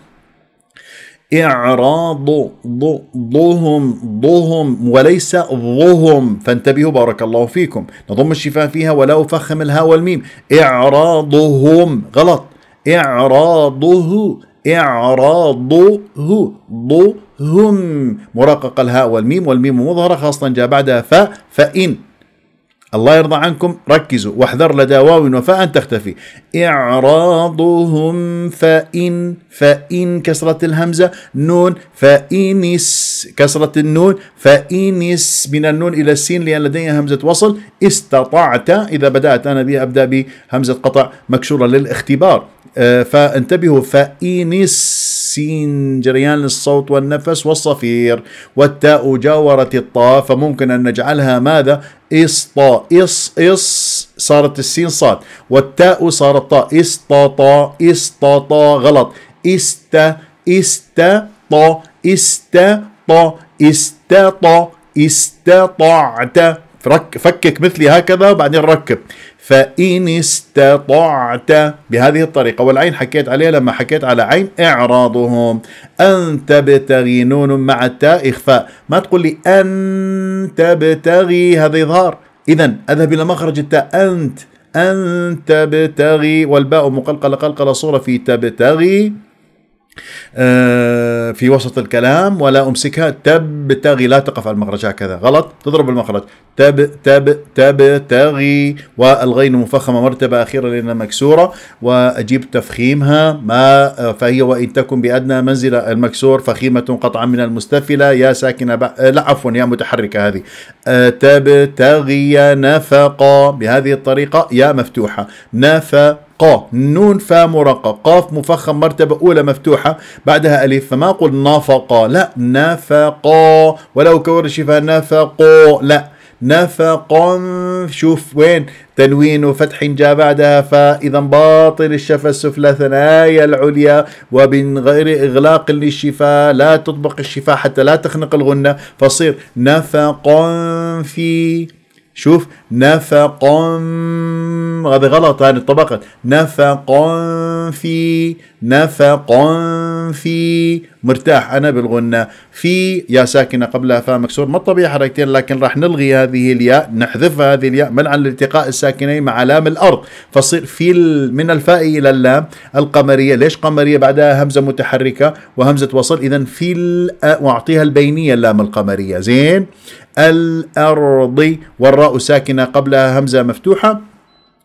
إعراض ضهم ضهم وليس ضهم فانتبهوا بارك الله فيكم نضم الشفاه فيها ولا أفخم الهاء والميم إعراضهم غلط إعراضه إعراضه ضهم مرقق الهاء والميم والميم مظهرة خاصة جاء بعدها ف فإن الله يرضى عنكم ركزوا واحذر لدى واو وفاء ان تختفي إعراضهم فإن فإن كسرة الهمزة نون فإنس كسرة النون فإنس من النون إلى السين لأن لدي همزة وصل استطعت إذا بدأت أنا بي أبدأ بهمزة قطع مكسورة للاختبار آه، فانتبهوا فإنس سين جريان للصوت والنفس والصفير والتاء جاورت الطاء فممكن أن نجعلها ماذا إسطا إص إص صارت السين صاد والتاء صارت طاء إسطاطا إسطاطا غلط إستا إستا طا إستا طا طا استطعت فكك مثلي هكذا وبعدين ركب فإن استطعت بهذه الطريقة والعين حكيت عليها لما حكيت على عين إعراضهم أن تبتغي نون مع التاء إخفاء ما تقول لي أن تبتغي هذا إظهار إذا أذهب إلى مخرج التاء أنت أن تبتغي والباء مقلقلة قلقلة صورة في تبتغي آه، في وسط الكلام ولا امسكها تبتغي لا تقف على المخرج هكذا غلط تضرب المخرج تب تب تبتغي والغين مفخمه مرتبه اخيره لانها مكسوره واجيب تفخيمها ما فهي وان تكن بادنى منزله المكسور فخيمه قطعا من المستفله يا ساكنه ب... آه، لا عفوا يا متحركه هذه آه، تبتغي نفق بهذه الطريقه يا مفتوحه نفق ق نون فا مرقق قاف مفخم مرتبة أولى مفتوحة بعدها ألف فما أقول نافقا لا نافقا ولو كورشي فنفقا لا نفقا شوف وين تنوين وفتح جاء بعدها فإذا باطل الشفة السفلى ثنايا العليا ومن غير إغلاق للشفاء لا تطبق الشفاء حتى لا تخنق الغنة فصير نفقا في شوف نفقا هذا غلط هذه الطبقة نفقا في نفقا في مرتاح أنا بالغنة في يا ساكنة قبلها فاء مكسور ما الطبيعي حركتين لكن راح نلغي هذه الياء نحذف هذه الياء منعا لالتقاء الساكنين مع لام الأرض فصير في من الفاء إلى اللام القمرية ليش قمرية بعدها همزة متحركة وهمزة وصل إذا في وأعطيها البينية اللام القمرية زين الأرض والراء ساكنة قبلها همزة مفتوحة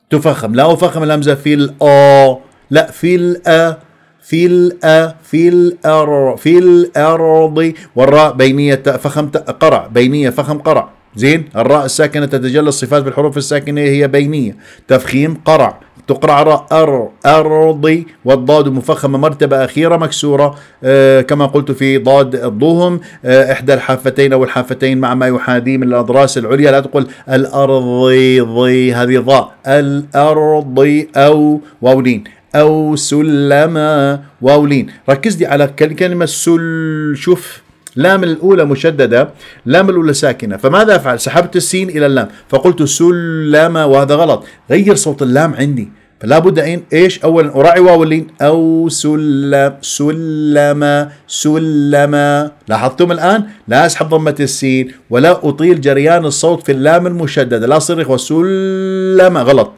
تفخم لا أفخم الهمزة في الأ لا في الأ في الأ في الأر في الأرض والراء بينية فخم قرع بينية فخم قرع زين الراء الساكنة تتجلى الصفات بالحروف الساكنة هي بينية تفخيم قرع تقرع أرضي والضاد مفخمة مرتبة أخيرة مكسورة آه، كما قلت في ضاد الضهم آه، إحدى الحافتين أو الحافتين مع ما يحادي من الأضراس العليا لا تقول الأرضي ضي هذه ضاء الأرضي أو واولين أو سلما واولين ركز لي على كلمة سل شوف لام الأولى مشددة لام الأولى ساكنة فماذا أفعل سحبت السين إلى اللام فقلت سلم وهذا غلط غير صوت اللام عندي فلا بد ان ايش اولا اراعي واو اللين او سلم سلم سلم لاحظتم الان لا اسحب ضمه السين ولا اطيل جريان الصوت في اللام المشدده لا صرخ وسلم غلط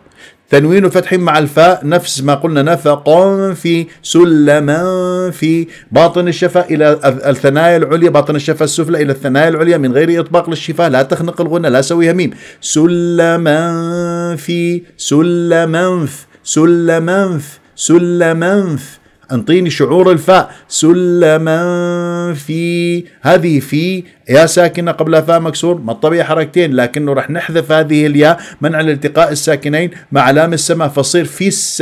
تنوين فتح مع الفاء نفس ما قلنا نفق في سلما في باطن الشفة إلى الثنايا العليا باطن الشفة السفلى إلى الثنايا العليا من غير إطباق للشفاه لا تخنق الغنى لا سويها ميم سلما في سلمنف سلمنف سلمنف انطيني شعور الفاء سلما في هذه في يا ساكنه قبل فاء مكسور ما الطبيعي حركتين لكنه راح نحذف هذه الياء منع الالتقاء الساكنين مع علام السماء فصير في الس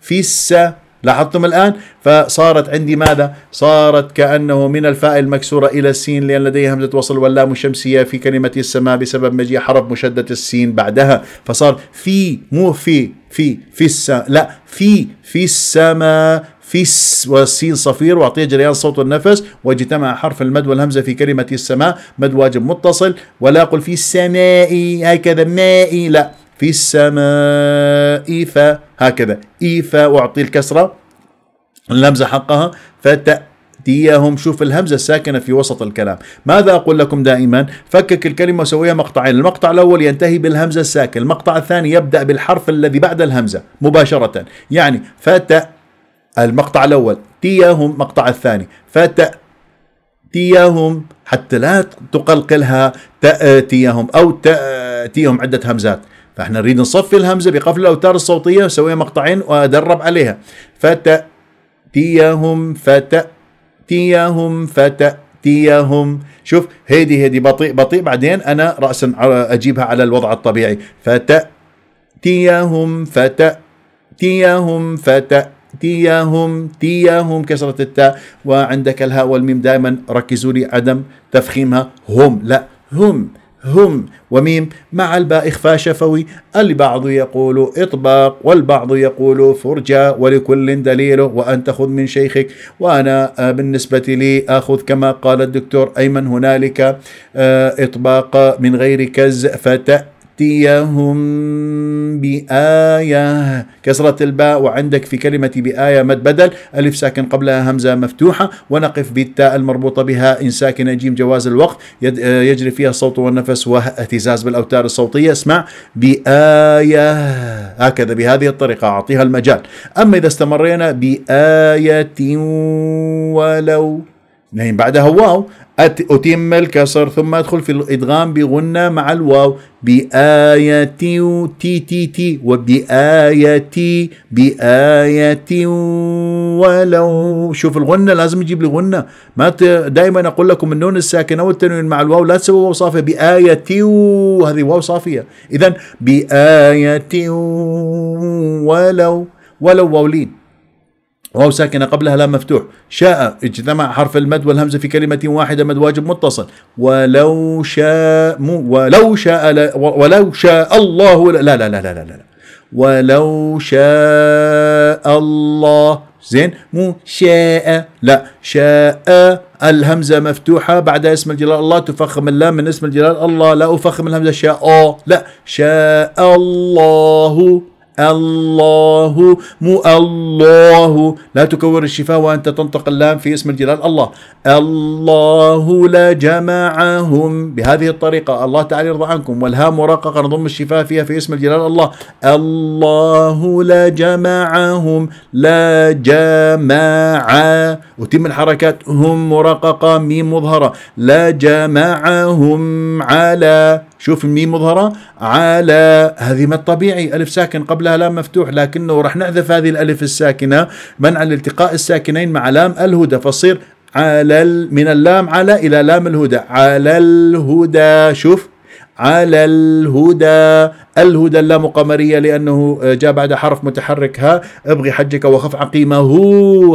في الس لاحظتم الآن فصارت عندي ماذا صارت كأنه من الفاء المكسورة إلى السين لأن لديها همزة وصل واللام شمسية في كلمة السماء بسبب مجيء حرف مشدد السين بعدها فصار في مو في في في السماء لا في في السماء في والسين صفير واعطيه جريان صوت النفس واجتمع حرف المد والهمزه في كلمه السماء مد واجب متصل ولا اقول في السماء هكذا مائي لا في السماء ف هكذا إيفا واعطي الكسره الهمزه حقها فت ديهم شوف الهمزة الساكنة في وسط الكلام ماذا أقول لكم دائما فكك الكلمة وسويها مقطعين المقطع الأول ينتهي بالهمزة الساكنة المقطع الثاني يبدأ بالحرف الذي بعد الهمزة مباشرة يعني فتأ المقطع الأول تياهم مقطع الثاني تياهم حتى لا تقلقلها تأتيهم أو تأتيهم عدة همزات فاحنا نريد نصفي الهمزة بقفل الأوتار الصوتية نسويها مقطعين وأدرب عليها تياهم فتا تياهم شوف هيدي هيدي بطيء بطيء بعدين أنا رأسا أجيبها على الوضع الطبيعي فتا تياهم فتا تيهم تيهم كسرة التاء وعندك الهاء والميم دائما ركزوا لي عدم تفخيمها هم لا هم هم وميم مع الباء إخفاء شفوي البعض يقول إطباق والبعض يقول فرجة ولكل دليله وأن تأخذ من شيخك وأنا آه، بالنسبة لي أخذ كما قال الدكتور أيمن هنالك آه، إطباق من غير كز فتأ يأتيهم بآية كسرة الباء وعندك في كلمة بآية مد بدل ألف ساكن قبلها همزة مفتوحة ونقف بالتاء المربوطة بها إن ساكن جيم جواز الوقت آه، يجري فيها الصوت والنفس واهتزاز بالأوتار الصوتية اسمع بآية هكذا بهذه الطريقة أعطيها المجال أما إذا استمرينا بآية ولو اثنين بعدها واو أتم الكسر ثم أدخل في الإدغام بغنى مع الواو بآية تي تي تي وبآية بآية ولو شوف الغنة لازم يجيب لي غنة ما دائما أقول لكم النون الساكنة والتنوين مع الواو لا تسوي واو صافية بآية هذه واو صافية إذا بآية ولو ولو واولين واو ساكنة قبلها لام مفتوح شاء اجتمع حرف المد والهمزة في كلمة واحدة مد واجب متصل ولو شاء مو ولو شاء ولو شاء الله لا لا لا لا لا, لا. ولو شاء الله زين مو شاء لا شاء الهمزة مفتوحة بعد اسم الجلال الله تفخم اللام من اسم الجلال الله لا أفخم الهمزة شاء لا شاء الله الله مو الله لا تكور الشفاء وأنت تنطق اللام في اسم الجلال الله الله لجمعهم بهذه الطريقة الله تعالى يرضى عنكم والهام مرققة نضم الشفاء فيها في اسم الجلال الله الله لجمعهم لا جماع وتم الحركات هم مرققة ميم مظهرة لجمعهم على شوف الميم مظهرة على هذه ما الطبيعي ألف ساكن قبل قبلها لام مفتوح لكنه راح نحذف هذه الألف الساكنة منع الالتقاء الساكنين مع لام الهدى فصير على من اللام على إلى لام الهدى على الهدى شوف على الهدى الهدى اللام قمرية لأنه آه، جاء بعد حرف متحرك ها ابغي حجك وخف عقيمه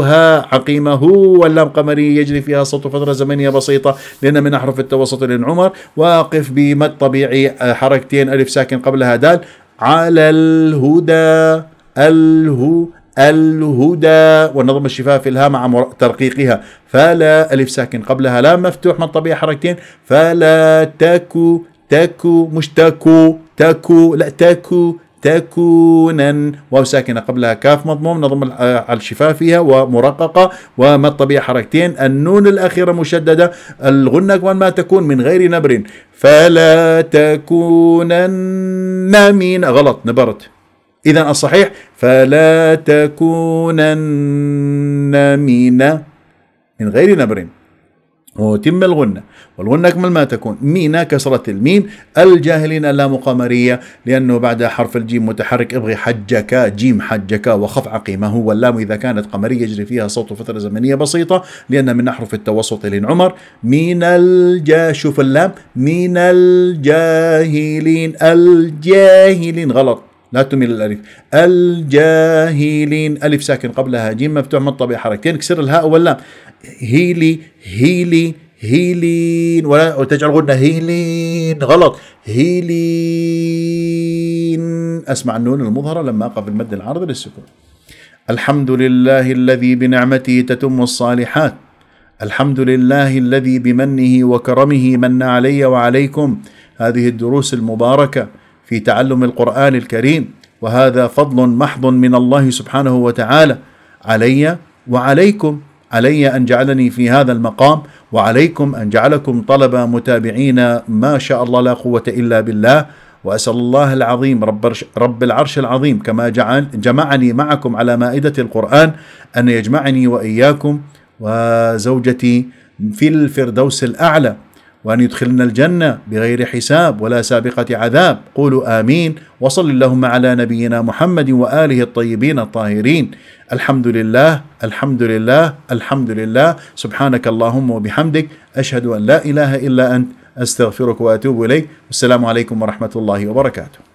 ها عقيمه واللام قمرية يجري فيها صوت فترة زمنية بسيطة لأن من أحرف التوسط للعمر واقف بمد طبيعي آه، حركتين ألف ساكن قبلها دال على الهدى الهو الهدى والنظم الشفافي الها مع ترقيقها فلا ألف ساكن قبلها لا مفتوح من طبيعة حركتين فلا تكو تكو مش تكو تكو لا تكو تكونا واو ساكنة قبلها كاف مضموم نضم آه، الشفاه فيها ومرققة وما الطبيعة حركتين النون الأخيرة مشددة الغنة كمان ما تكون من غير نبر فلا تكونن من غلط نبرت إذا الصحيح فلا تكونن من من غير نبر وتم الغنة والغنة أكمل ما تكون مينا كسرة الميم الجاهلين مقامرية لأنه بعد حرف الجيم متحرك ابغي حجك جيم حجك وخف عقيمه واللام إذا كانت قمرية يجري فيها صوت فترة زمنية بسيطة لأن من أحرف التوسط لين عمر من الجا شوف اللام من الجاهلين الجاهلين غلط لا تميل الألف الجاهلين ألف ساكن قبلها جيم مفتوح من الطبيعة حركتين اكسر الهاء واللام هيلي هيلي هيلين ولا وتجعل غنة هيلين غلط هيلين أسمع النون المظهرة لما أقف المد العرض للسكون الحمد لله الذي بنعمته تتم الصالحات الحمد لله الذي بمنه وكرمه من علي وعليكم هذه الدروس المباركه في تعلم القران الكريم وهذا فضل محض من الله سبحانه وتعالى علي وعليكم علي ان جعلني في هذا المقام وعليكم ان جعلكم طلبه متابعين ما شاء الله لا قوه الا بالله واسال الله العظيم رب رب العرش العظيم كما جعل جمعني معكم على مائده القران ان يجمعني واياكم وزوجتي في الفردوس الاعلى وأن يدخلنا الجنة بغير حساب ولا سابقة عذاب قولوا آمين وصل اللهم على نبينا محمد وآله الطيبين الطاهرين الحمد لله الحمد لله الحمد لله سبحانك اللهم وبحمدك أشهد أن لا إله إلا أنت أستغفرك وأتوب إليك والسلام عليكم ورحمة الله وبركاته